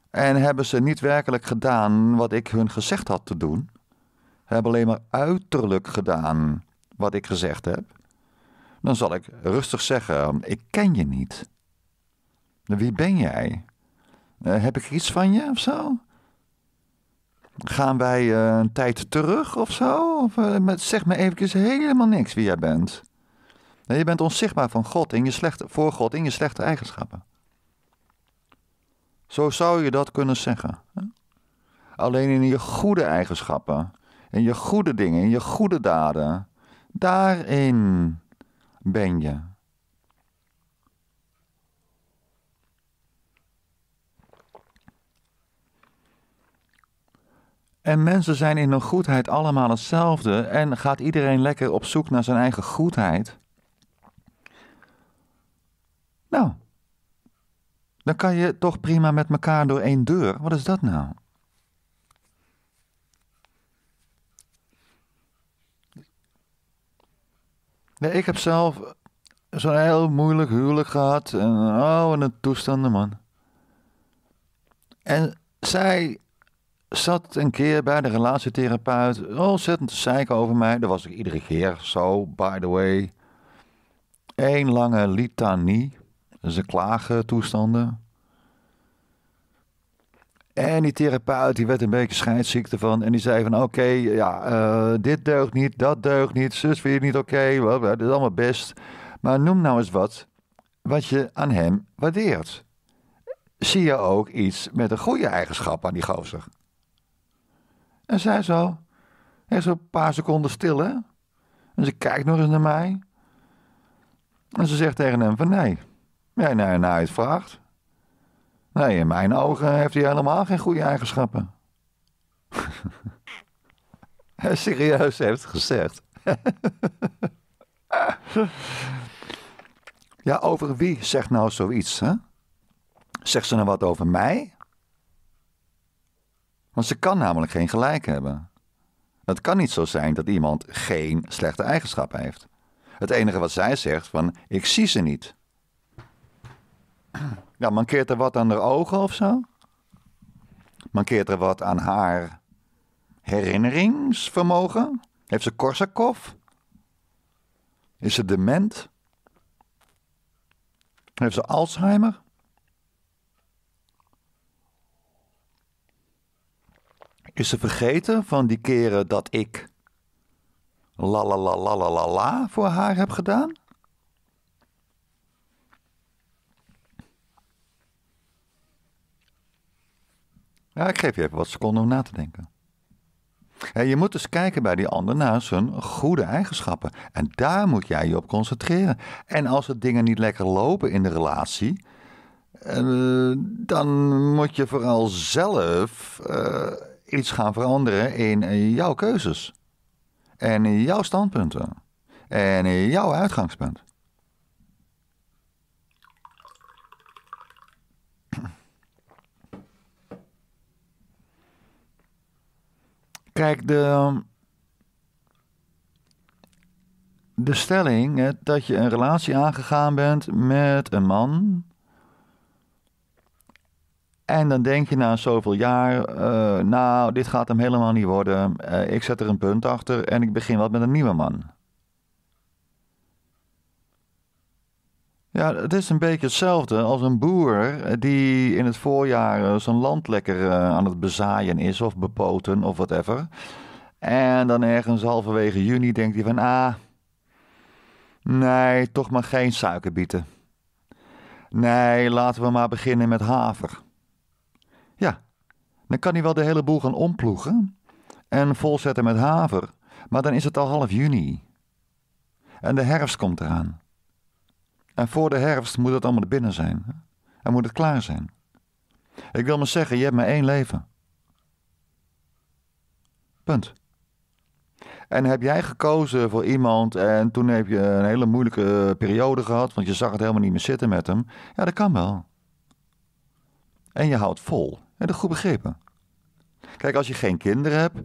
En hebben ze niet werkelijk gedaan wat ik hun gezegd had te doen? Hebben alleen maar uiterlijk gedaan wat ik gezegd heb? Dan zal ik rustig zeggen: Ik ken je niet. Wie ben jij? Eh, heb ik iets van je of zo? gaan wij eh, een tijd terug of zo? Of, uh, zeg me eventjes helemaal niks wie jij bent. Nee, je bent onzichtbaar van God in je slechte, voor God in je slechte eigenschappen. Zo zou je dat kunnen zeggen. Alleen in je goede eigenschappen, in je goede dingen, in je goede daden, daarin ben je. En mensen zijn in hun goedheid allemaal hetzelfde en gaat iedereen lekker op zoek naar zijn eigen goedheid. Nou, dan kan je toch prima met elkaar door één deur. Wat is dat nou? Nee, ik heb zelf zo'n heel moeilijk huwelijk gehad. En, oh, en een toestanden, man. En zij zat een keer bij de relatietherapeut ontzettend te zeiken over mij. Dat was ik iedere keer zo, by the way. Eén lange litanie. Dus een klagen toestanden. En die therapeut die werd een beetje scheidsziekte van. En die zei van oké, ja, eh, dit deugt niet, dat deugt niet, zus weer niet oké. Okay, dat is allemaal best. Maar noem nou eens wat wat je aan hem waardeert. Zie je ook iets met een goede eigenschap aan die gozer? En zij zo. Echt zo'n paar seconden stil, hè? En ze kijkt nog eens naar mij. En ze zegt tegen hem van nee. Ja, nee, nou, het vraagt. Nee, in mijn ogen heeft hij helemaal geen goede eigenschappen. Serieus heeft gezegd. ja, over wie zegt nou zoiets, hè? Zegt ze nou wat over mij? Want ze kan namelijk geen gelijk hebben. Het kan niet zo zijn dat iemand geen slechte eigenschap heeft. Het enige wat zij zegt van ik zie ze niet. Ja, mankeert er wat aan haar ogen of zo? Mankeert er wat aan haar herinneringsvermogen? Heeft ze Korsakoff? Is ze dement? Heeft ze Alzheimer? is ze vergeten van die keren dat ik la la la la la voor haar heb gedaan? Ja, ik geef je even wat seconden om na te denken. je moet dus kijken bij die ander naar zijn goede eigenschappen. En daar moet jij je op concentreren. En als het dingen niet lekker lopen in de relatie, eh, dan moet je vooral zelf eh, iets gaan veranderen in eh, jouw keuzes. En jouw standpunten. En jouw uitgangspunt. Kijk, de, de stelling dat je een relatie aangegaan bent met een man en dan denk je na zoveel jaar, eh, nou, dit gaat hem helemaal niet worden. Eh, ik zet er een punt achter en ik begin wat met een nieuwe man. Ja, het is een beetje hetzelfde als een boer eh, die in het voorjaar zijn land lekker aan het bezaaien is of bepoten of whatever. En dan ergens halverwege juni denkt hij van, ah, nee, toch maar geen suikerbieten. Nee, laten we maar beginnen met haver. Ja, dan kan hij wel de hele boel gaan omploegen en volzetten met haver, maar dan is het al half juni. En de herfst komt eraan. En voor de herfst moet het allemaal binnen zijn. En moet het klaar zijn. Ik wil maar zeggen, je hebt maar één leven. Punt. En heb jij gekozen voor iemand en toen heb je een hele moeilijke eh, periode gehad, want je zag het helemaal niet meer zitten met hem. Ja, dat kan wel. En je houdt vol. En dat goed begrepen. Kijk, als je geen kinderen hebt,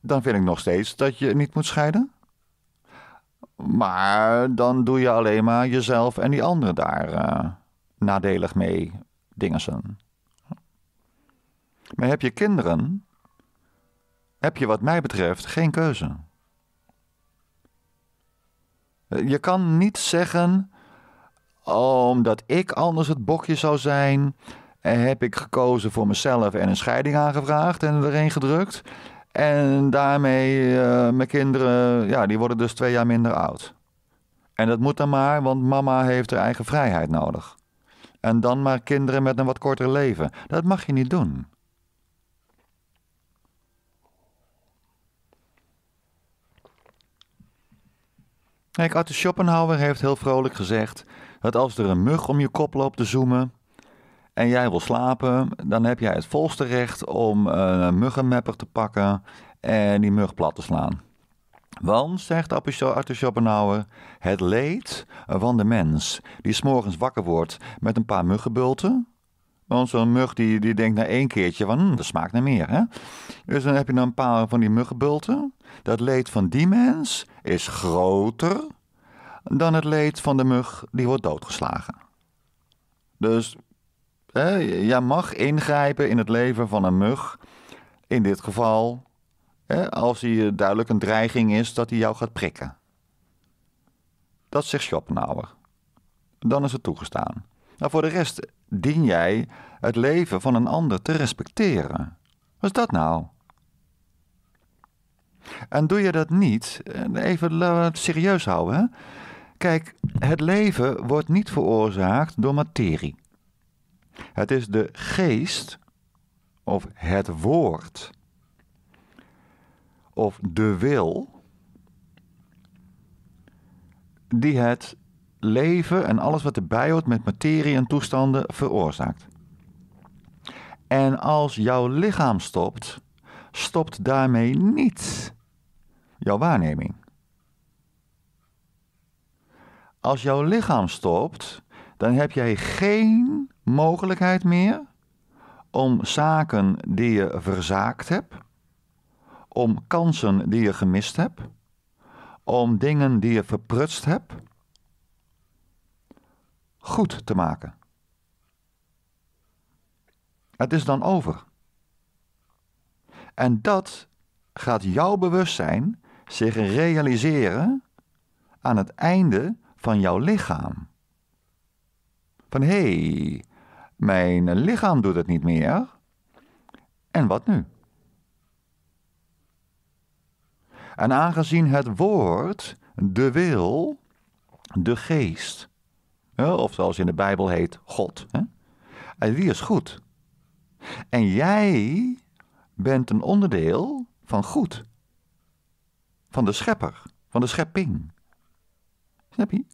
dan vind ik nog steeds dat je niet moet scheiden. Maar dan doe je alleen maar jezelf en die anderen daar eh, nadelig mee zijn. Maar heb je kinderen, heb je wat mij betreft geen keuze. Je kan niet zeggen, omdat ik anders het bokje zou zijn, heb ik gekozen voor mezelf en een scheiding aangevraagd en erin gedrukt. En daarmee, uh, mijn kinderen, ja, die worden dus twee jaar minder oud. En dat moet dan maar, want mama heeft haar eigen vrijheid nodig. En dan maar kinderen met een wat korter leven. Dat mag je niet doen. Kijk, Arthur Schopenhauer heeft heel vrolijk gezegd dat als er een mug om je kop loopt te zoomen, en jij wil slapen, dan heb jij het volste recht om eh, een muggenmapper te pakken en die mug plat te slaan. Want, zegt Arthur Schopenhauer, het leed van de mens die s'morgens wakker wordt met een paar muggenbulten. Want zo'n mug die, die denkt na één keertje van, hm, dat smaakt naar meer. Hè? Dus dan heb je dan een paar van die muggenbulten. Dat leed van die mens is groter dan het leed van de mug die wordt doodgeslagen. Dus Jij mag ingrijpen in het leven van een mug. In dit geval, als hij duidelijk een dreiging is dat hij jou gaat prikken. Dat zegt Schopenhauer. Dan is het toegestaan. Maar nou, voor de rest dien jij het leven van een ander te respecteren. Wat is dat nou? En doe je dat niet, even serieus houden. Hè? Kijk, het leven wordt niet veroorzaakt door materie. Het is de geest of het woord of de wil die het leven en alles wat erbij hoort met materie en toestanden veroorzaakt. En als jouw lichaam stopt, stopt daarmee niet jouw waarneming. Als jouw lichaam stopt, dan heb jij geen mogelijkheid meer om zaken die je verzaakt hebt, om kansen die je gemist hebt, om dingen die je verprutst hebt, goed te maken. Het is dan over. En dat gaat jouw bewustzijn zich realiseren aan het einde van jouw lichaam van hé, hey, mijn lichaam doet het niet meer. En wat nu? En aangezien het woord, de wil, de geest, of zoals in de Bijbel heet, God, die is goed. En jij bent een onderdeel van goed, van de schepper, van de schepping. Snap je?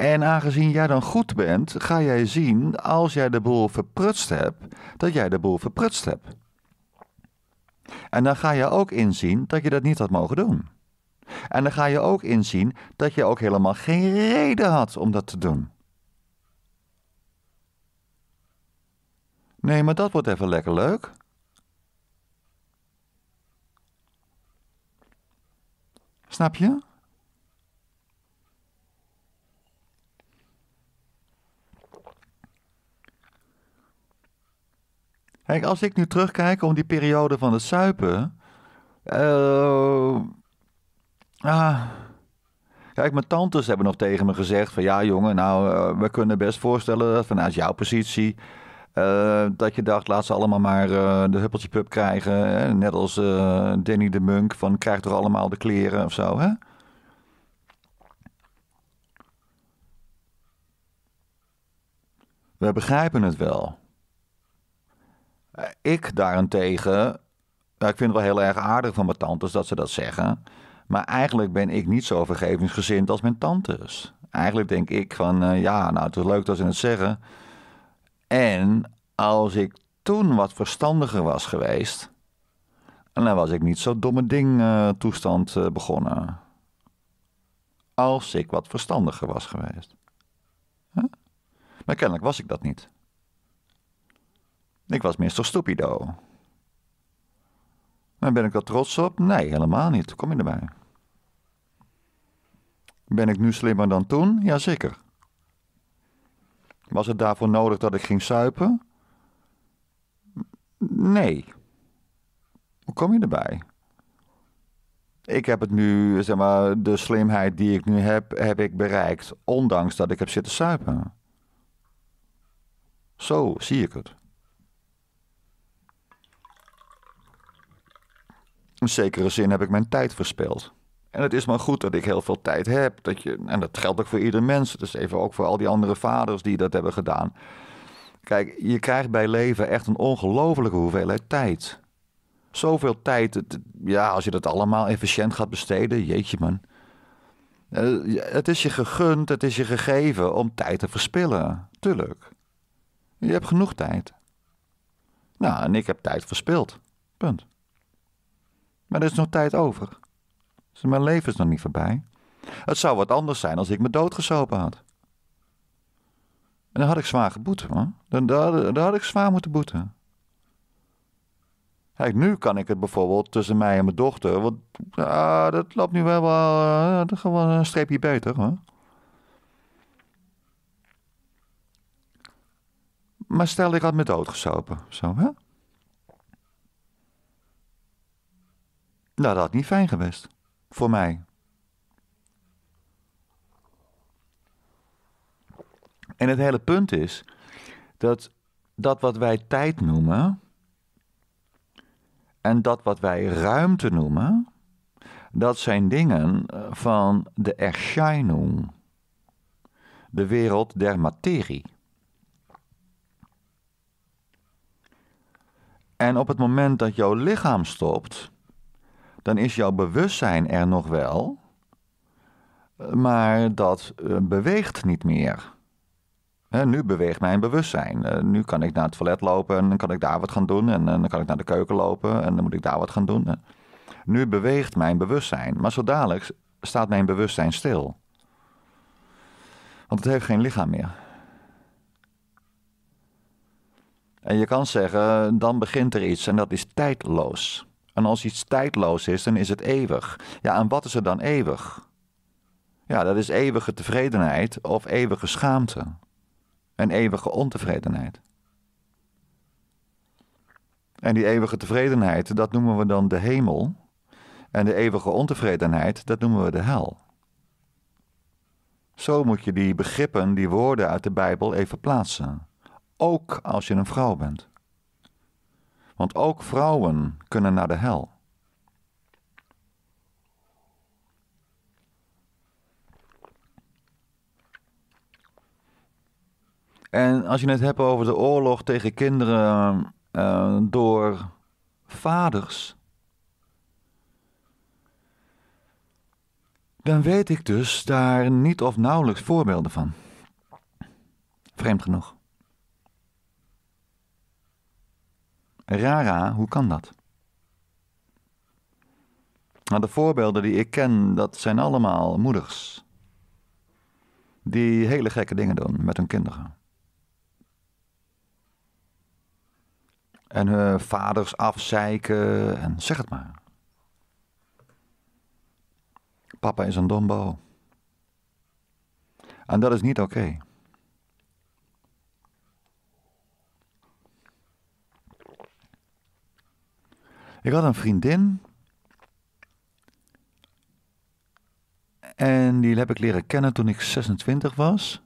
En aangezien jij dan goed bent, ga jij zien als jij de boel verprutst hebt, dat jij de boel verprutst hebt. En dan ga je ook inzien dat je dat niet had mogen doen. En dan ga je ook inzien dat je ook helemaal geen reden had om dat te doen. Nee, maar dat wordt even lekker leuk. Snap je? Kijk, als ik nu terugkijk om die periode van het suipen. Eh, ah, kijk, mijn tantes hebben nog tegen me gezegd: van ja, jongen, nou, eh, we kunnen best voorstellen dat vanuit jouw positie. Eh, dat je dacht, laat ze allemaal maar de huppeltje pup krijgen. Hè? Net als Danny de Munk van krijg toch allemaal de kleren of zo, hè? We begrijpen het wel. Eh, ik daarentegen, nou, ik vind het wel heel erg aardig van mijn tantes dat ze dat zeggen. Maar eigenlijk ben ik niet zo vergevingsgezind als mijn tantes. Eigenlijk denk ik van, eh, ja, nou, het is leuk dat ze het zeggen. En als ik toen wat verstandiger was geweest, dan was ik niet zo domme ding uh, toestand begonnen. Als ik wat verstandiger was geweest. Maar kennelijk was ik dat niet. Ik was meester stupido. En ben ik er trots op? Nee, helemaal niet. Kom je erbij? Ben ik nu slimmer dan toen? Jazeker. Was het daarvoor nodig dat ik ging suipen? Nee. Hoe kom je erbij? Ik heb het nu, zeg maar, de slimheid die ik nu heb, heb ik bereikt, ondanks dat ik heb zitten suipen. Zo zie ik het. in zekere zin heb ik mijn tijd verspild. En het is maar goed dat ik heel veel tijd heb. Dat je, en dat geldt ook voor ieder mens. Dus even ook voor al die andere vaders die dat hebben gedaan. Kijk, je krijgt bij leven echt een ongelofelijke hoeveelheid tijd. Zoveel tijd. ja, als je dat allemaal efficiënt gaat besteden, jeetje man. Eh, het is je gegund, het is je gegeven om tijd te verspillen. Tuurlijk. Je hebt genoeg tijd. Nou, en ik heb tijd verspild. Punt. Maar er is nog tijd over. mijn leven is nog niet voorbij. Het zou wat anders zijn als ik me doodgesopen had. En dan had ik zwaar geboet, man. Dan, had ik zwaar moeten boeten. Kijk, nu kan ik het bijvoorbeeld tussen mij en mijn dochter. Want dat loopt nu wel, wel gewoon eh, een streepje beter. Hoor. Maar stel, ik had me doodgesopen. Zo, hè? Nou, dat had niet fijn geweest. Voor mij. En het hele punt is dat dat wat wij tijd noemen en dat wat wij ruimte noemen, dat zijn dingen eh, van de Erscheinung, de wereld der materie. En op het moment dat jouw lichaam stopt, dan is jouw bewustzijn er nog wel, maar dat eh, beweegt niet meer. nu beweegt mijn bewustzijn. Eh, nu kan ik naar het toilet lopen en dan kan ik daar wat gaan doen. En dan kan ik naar de keuken lopen en dan moet ik daar wat gaan doen. Nu beweegt mijn bewustzijn, maar zo dadelijk staat mijn bewustzijn stil. Want het heeft geen lichaam meer. En je kan zeggen, dan begint er iets en dat is tijdloos als iets tijdloos is, dan is het eeuwig. Ja, en wat is er dan eeuwig? Ja, dat is eeuwige tevredenheid of eeuwige schaamte. En eeuwige ontevredenheid. En die eeuwige tevredenheid, dat noemen we dan de hemel. En de eeuwige ontevredenheid, dat noemen we de hel. Zo moet je die begrippen, die woorden uit de Bijbel even plaatsen. Ook als je een vrouw bent want ook vrouwen kunnen naar de hel. En als je het hebt over de oorlog tegen kinderen eh, door vaders. Dan weet ik dus daar niet of nauwelijks voorbeelden van. Vreemd genoeg. Rara, hoe kan dat? Nou, de voorbeelden die ik ken, dat zijn allemaal moeders. Die hele gekke dingen doen met hun kinderen. En hun vaders afzeiken en zeg het maar. Papa is een dombo. En dat is niet oké. Ik had een vriendin. En die heb ik leren kennen toen ik 26 was.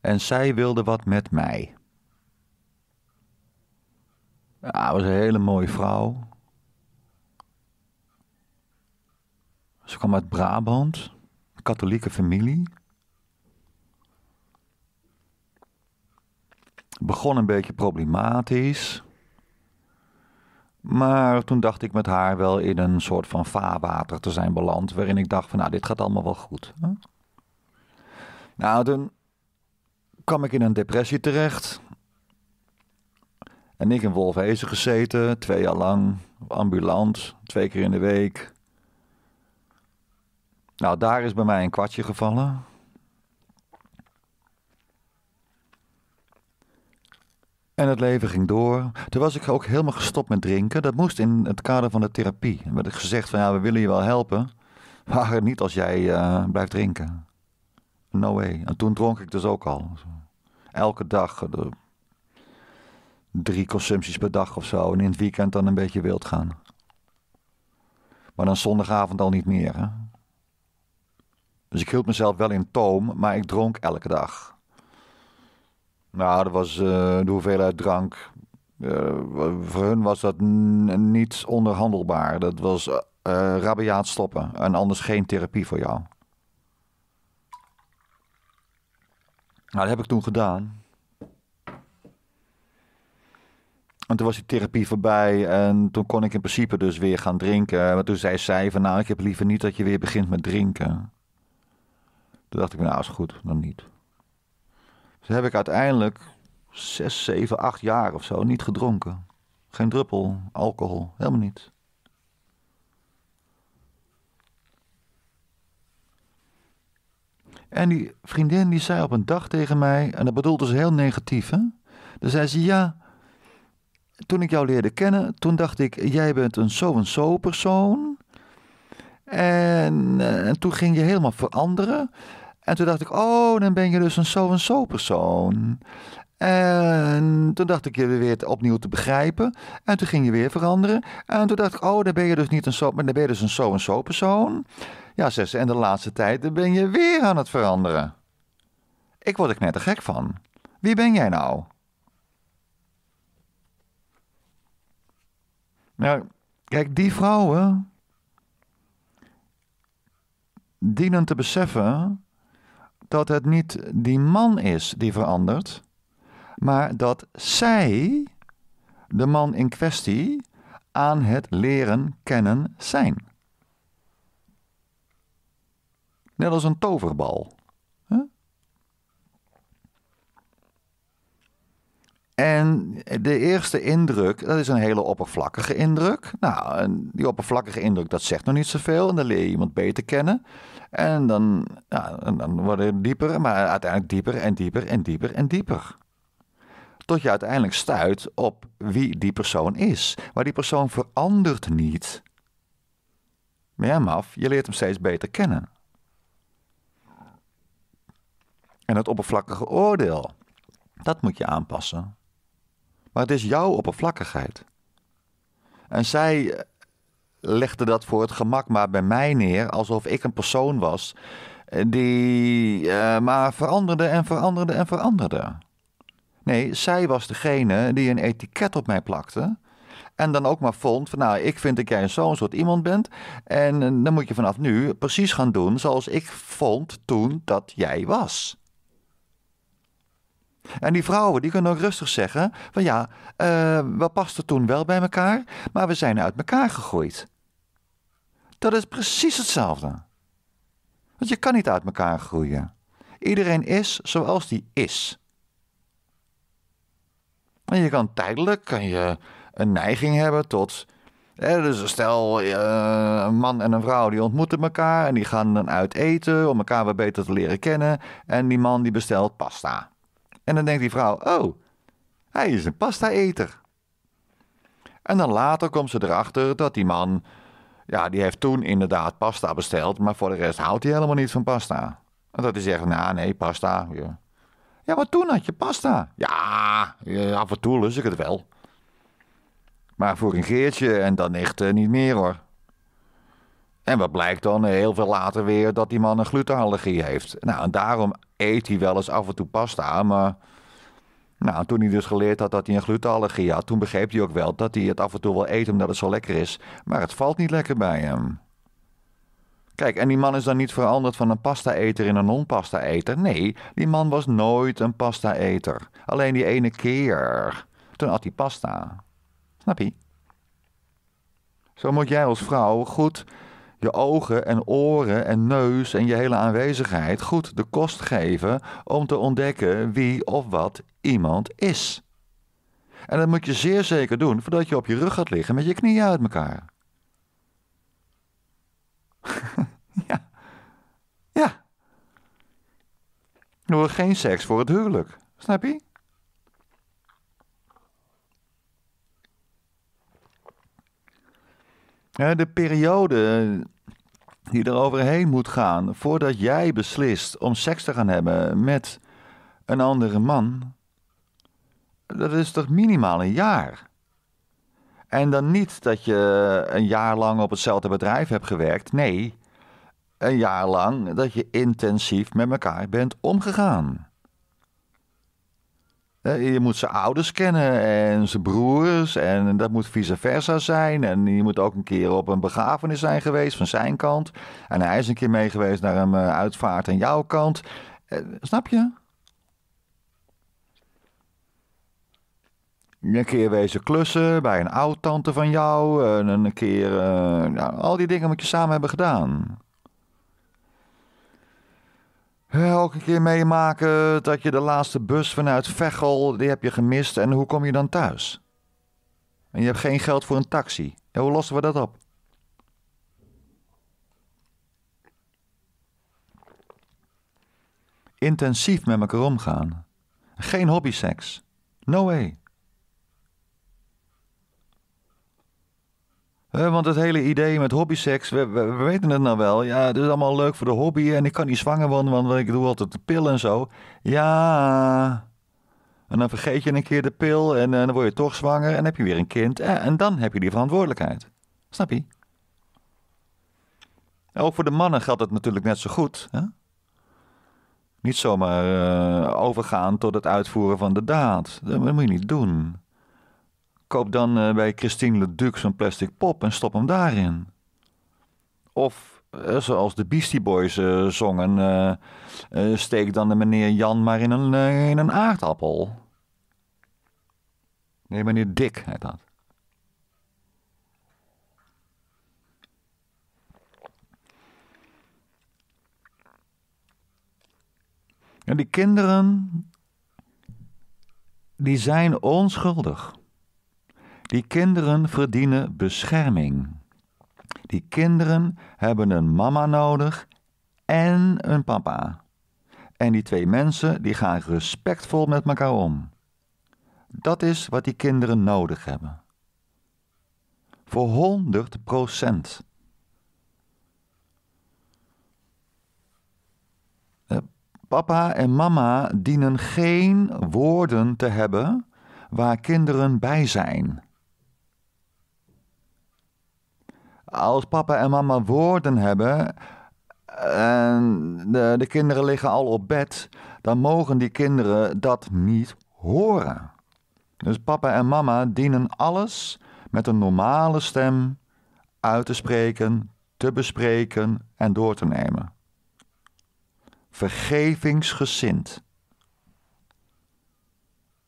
En zij wilde wat met mij. Ja, was een hele mooie vrouw. Ze kwam uit Brabant, katholieke familie. Begon een beetje problematisch. Maar toen dacht ik met haar wel in een soort van vaarwater te zijn beland, waarin ik dacht van nou, dit gaat allemaal wel goed. Nou, toen kwam ik in een depressie terecht. En ik in Wolfhezen gezeten, twee jaar lang, ambulant, twee keer in de week. Nou, daar is bij mij een kwartje gevallen. En het leven ging door. Toen was ik ook helemaal gestopt met drinken. Dat moest in het kader van de therapie. Dan werd ik gezegd van ja, we willen je wel helpen. Maar niet als jij eh, blijft drinken. No way. En toen dronk ik dus ook al. Elke dag eh, drie consumpties per dag of zo. En in het weekend dan een beetje wild gaan. Maar dan zondagavond al niet meer. Hè? Dus ik hield mezelf wel in toom, maar ik dronk elke dag. Nou, dat was eh, de hoeveelheid drank. Eh, voor hun was dat niet onderhandelbaar. Dat was eh, rabiaat stoppen en anders geen therapie voor jou. Nou, dat heb ik toen gedaan. En toen was die therapie voorbij en toen kon ik in principe dus weer gaan drinken. Maar toen zei zij van nou, ik heb liever niet dat je weer begint met drinken. Toen dacht ik, nou is goed, dan niet heb ik uiteindelijk zes, zeven, acht jaar of zo niet gedronken. Geen druppel alcohol, helemaal niet. En die vriendin die zei op een dag tegen mij, en dat bedoelde dus ze heel negatief, hè? Dan zei ze, ja, toen ik jou leerde kennen, toen dacht ik, jij bent een zo-en-zo persoon. En, eh, en toen ging je helemaal veranderen. En toen dacht ik, oh, dan ben je dus een zo-en-zo persoon. En toen dacht ik je weer opnieuw te begrijpen. En toen ging je weer veranderen. En toen dacht ik, oh, dan ben je dus niet een zo, maar dan ben je dus een zo-en-zo persoon. Ja, zes, en de laatste tijd dan ben je weer aan het veranderen. Ik word er net er gek van. Wie ben jij nou? Nou, kijk, die vrouwen dienen te beseffen dat het niet die man is die verandert, maar dat zij, de man in kwestie, aan het leren kennen zijn. Net als een toverbal. En de eerste indruk, dat is een hele oppervlakkige indruk. Nou, en die oppervlakkige indruk, dat zegt nog niet zoveel. En dan leer je iemand beter kennen. En dan, ja, nou, en dan wordt het dieper, maar uiteindelijk dieper en dieper en dieper en dieper. Tot je uiteindelijk stuit op wie die persoon is. Maar die persoon verandert niet. Maar ja, maf, je leert hem steeds beter kennen. En het oppervlakkige oordeel, dat moet je aanpassen maar het is jouw oppervlakkigheid. En zij eh, legde dat voor het gemak maar bij mij neer, alsof ik een persoon was eh, die eh, maar veranderde en veranderde en veranderde. Nee, zij was degene die een etiket op mij plakte. En dan ook maar vond van nou, ik vind dat jij zo'n soort iemand bent. En dan moet je vanaf nu precies gaan doen zoals ik vond toen dat jij was. En die vrouwen die kunnen ook rustig zeggen: van ja, eh, we pasten toen wel bij elkaar, maar we zijn uit elkaar gegroeid. Dat is precies hetzelfde. Want je kan niet uit elkaar groeien. Iedereen is zoals die is. En je kan tijdelijk kan je een neiging hebben tot. Hè, dus stel, eh, een man en een vrouw die ontmoeten elkaar en die gaan dan uit eten om elkaar weer beter te leren kennen. En die man die bestelt pasta. En dan denkt die vrouw: Oh, hij is een pasta-eter. En dan later komt ze erachter dat die man. Ja, die heeft toen inderdaad pasta besteld, maar voor de rest houdt hij helemaal niet van pasta. En dat hij zegt: Nou, nee, pasta. Ja. ja, maar toen had je pasta. Ja, af en toe lus ik het wel. Maar voor een geertje en dan echt eh, niet meer hoor. En wat blijkt dan heel veel later weer dat die man een glutenallergie heeft. Nou, en daarom eet hij wel eens af en toe pasta, maar... Nou, toen hij dus geleerd had dat hij een glutenallergie had, toen begreep hij ook wel dat hij het af en toe wel eet omdat het zo lekker is, maar het valt niet lekker bij hem. Kijk, en die man is dan niet veranderd van een pastaeter in een non pastaeter eter Nee, die man was nooit een pasta-eter. Alleen die ene keer. Toen had hij pasta. Snap je? Zo moet jij als vrouw goed je ogen en oren en neus en je hele aanwezigheid goed de kost geven om te ontdekken wie of wat iemand is. En dat moet je zeer zeker doen voordat je op je rug gaat liggen met je knieën uit elkaar. ja. Ja. Doe geen seks voor het huwelijk. Snap je? De periode die er overheen moet gaan voordat jij beslist om seks te gaan hebben met een andere man, dat is toch minimaal een jaar? En dan niet dat je een jaar lang op hetzelfde bedrijf hebt gewerkt. Nee, een jaar lang dat je intensief met elkaar bent omgegaan. Eh, je moet zijn ouders kennen en zijn broers. En dat moet vice versa zijn. En je moet ook een keer op een begrafenis zijn geweest van zijn kant. En hij is een keer mee geweest naar een eh, uitvaart aan jouw kant. Eh, snap je? Een keer wezen klussen bij een oud-tante van jou. En een keer. nou, al die dingen moet je samen hebben gedaan elke keer meemaken dat je de laatste bus vanuit Vechel die heb je gemist en hoe kom je dan thuis? En je hebt geen geld voor een taxi. En hoe lossen we dat op? Intensief met elkaar omgaan. Geen hobbyseks. No way. want het hele idee met hobbyseks, we, weten het nou wel. Ja, het is allemaal leuk voor de hobby en ik kan niet zwanger worden, want ik doe altijd de pil en zo. Ja. En dan vergeet je een keer de pil en, eh, dan word je toch zwanger en heb je weer een kind. Eh, en, dan heb je die verantwoordelijkheid. Snap je? ook voor de mannen geldt het natuurlijk net zo goed. Hè? Niet zomaar eh, overgaan tot het uitvoeren van de daad. Dat moet je niet doen. Koop dan uh, bij Christine Leduc zo'n plastic pop en stop hem daarin. Of eh, zoals de Beastie Boys eh, zongen: steek dan de meneer Jan maar in een, in een aardappel. Nee, meneer Dick heet dat. En die kinderen, die zijn onschuldig. Die kinderen verdienen bescherming. Die kinderen hebben een mama nodig en een papa. En die twee mensen die gaan respectvol met elkaar om. Dat is wat die kinderen nodig hebben. Voor 100 procent. Eh, papa en mama dienen geen woorden te hebben waar kinderen bij zijn. als papa en mama woorden hebben en de, de kinderen liggen al op bed, dan mogen die kinderen dat niet horen. Dus papa en mama dienen alles met een normale stem uit te spreken, te bespreken en door te nemen. Vergevingsgezind.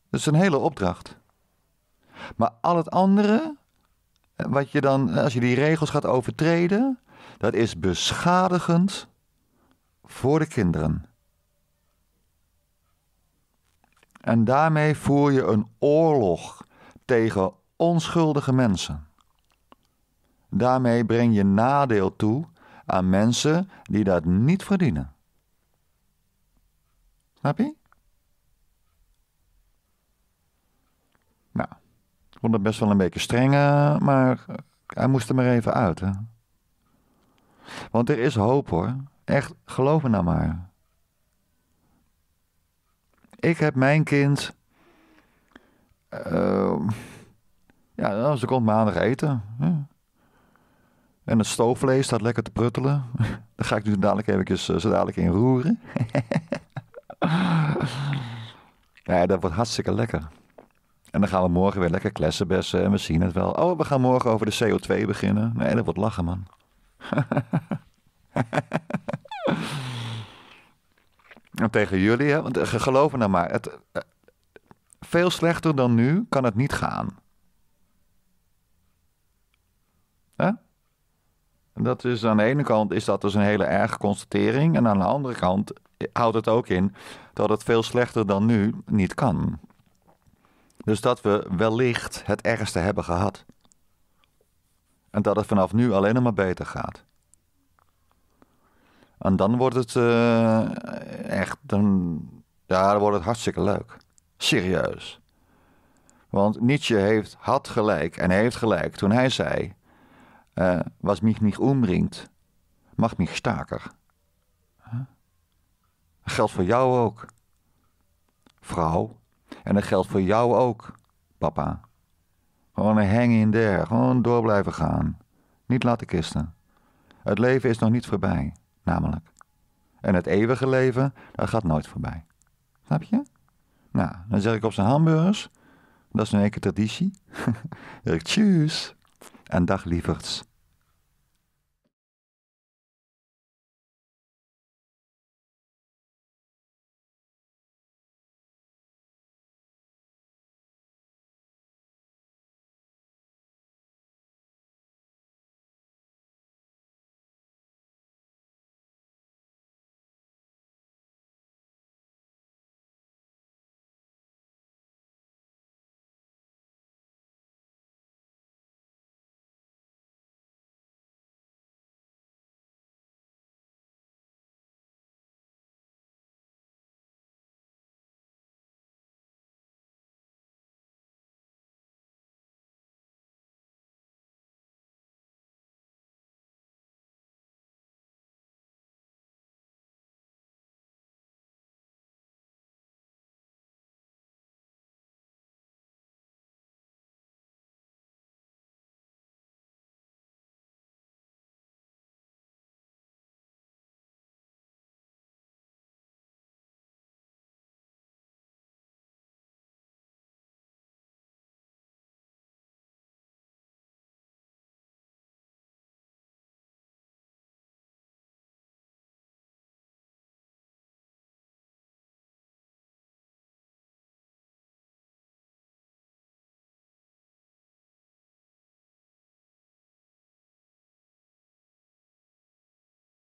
Dat is een hele opdracht. Maar al het andere eh, wat je dan, eh, als je die regels gaat overtreden, dat is beschadigend voor de kinderen. En daarmee voer je een oorlog tegen onschuldige mensen. Daarmee breng je nadeel toe aan mensen die dat niet verdienen. Snap je? vond het best wel een beetje streng, eh, maar hij moest er maar even uit. Hè? Want er is hoop hoor. Echt, geloof me nou maar. Ik heb mijn kind. Uh, ja, nou, ze komt maandag eten. En het stoofvlees staat lekker te pruttelen. Daar ga ik nu dadelijk even eh, zo dadelijk in roeren. ja, dat wordt hartstikke lekker. En dan gaan we morgen weer lekker klessenbessen en we zien het wel. Oh, we gaan morgen over de CO2 beginnen. Nee, dat wordt lachen, man. en tegen jullie, hè, want eh, geloof me nou maar, het, eh, veel slechter dan nu kan het niet gaan. Dat is aan de ene kant is dat dus een hele erge constatering. En aan de andere kant eh, houdt het ook in dat het veel slechter dan nu niet kan. Dus dat we wellicht het ergste hebben gehad. En dat het vanaf nu alleen maar beter gaat. En dan wordt het eh, echt. Dan, ja, dan wordt het hartstikke leuk. Serieus. Want Nietzsche heeft, had gelijk en heeft gelijk toen hij zei: uh, Was mich niet umbringt, mag mich staker. Huh? Geldt voor jou ook. Vrouw, en dat geldt voor jou ook, papa. Gewoon een hang in der, gewoon door blijven gaan. Niet laten kisten. Het leven is nog niet voorbij, namelijk. En het eeuwige leven, dat gaat nooit voorbij. Snap je? Nou, dan zeg ik op zijn hamburgers. Dat is nu een keer traditie. tjus en dag lieverds.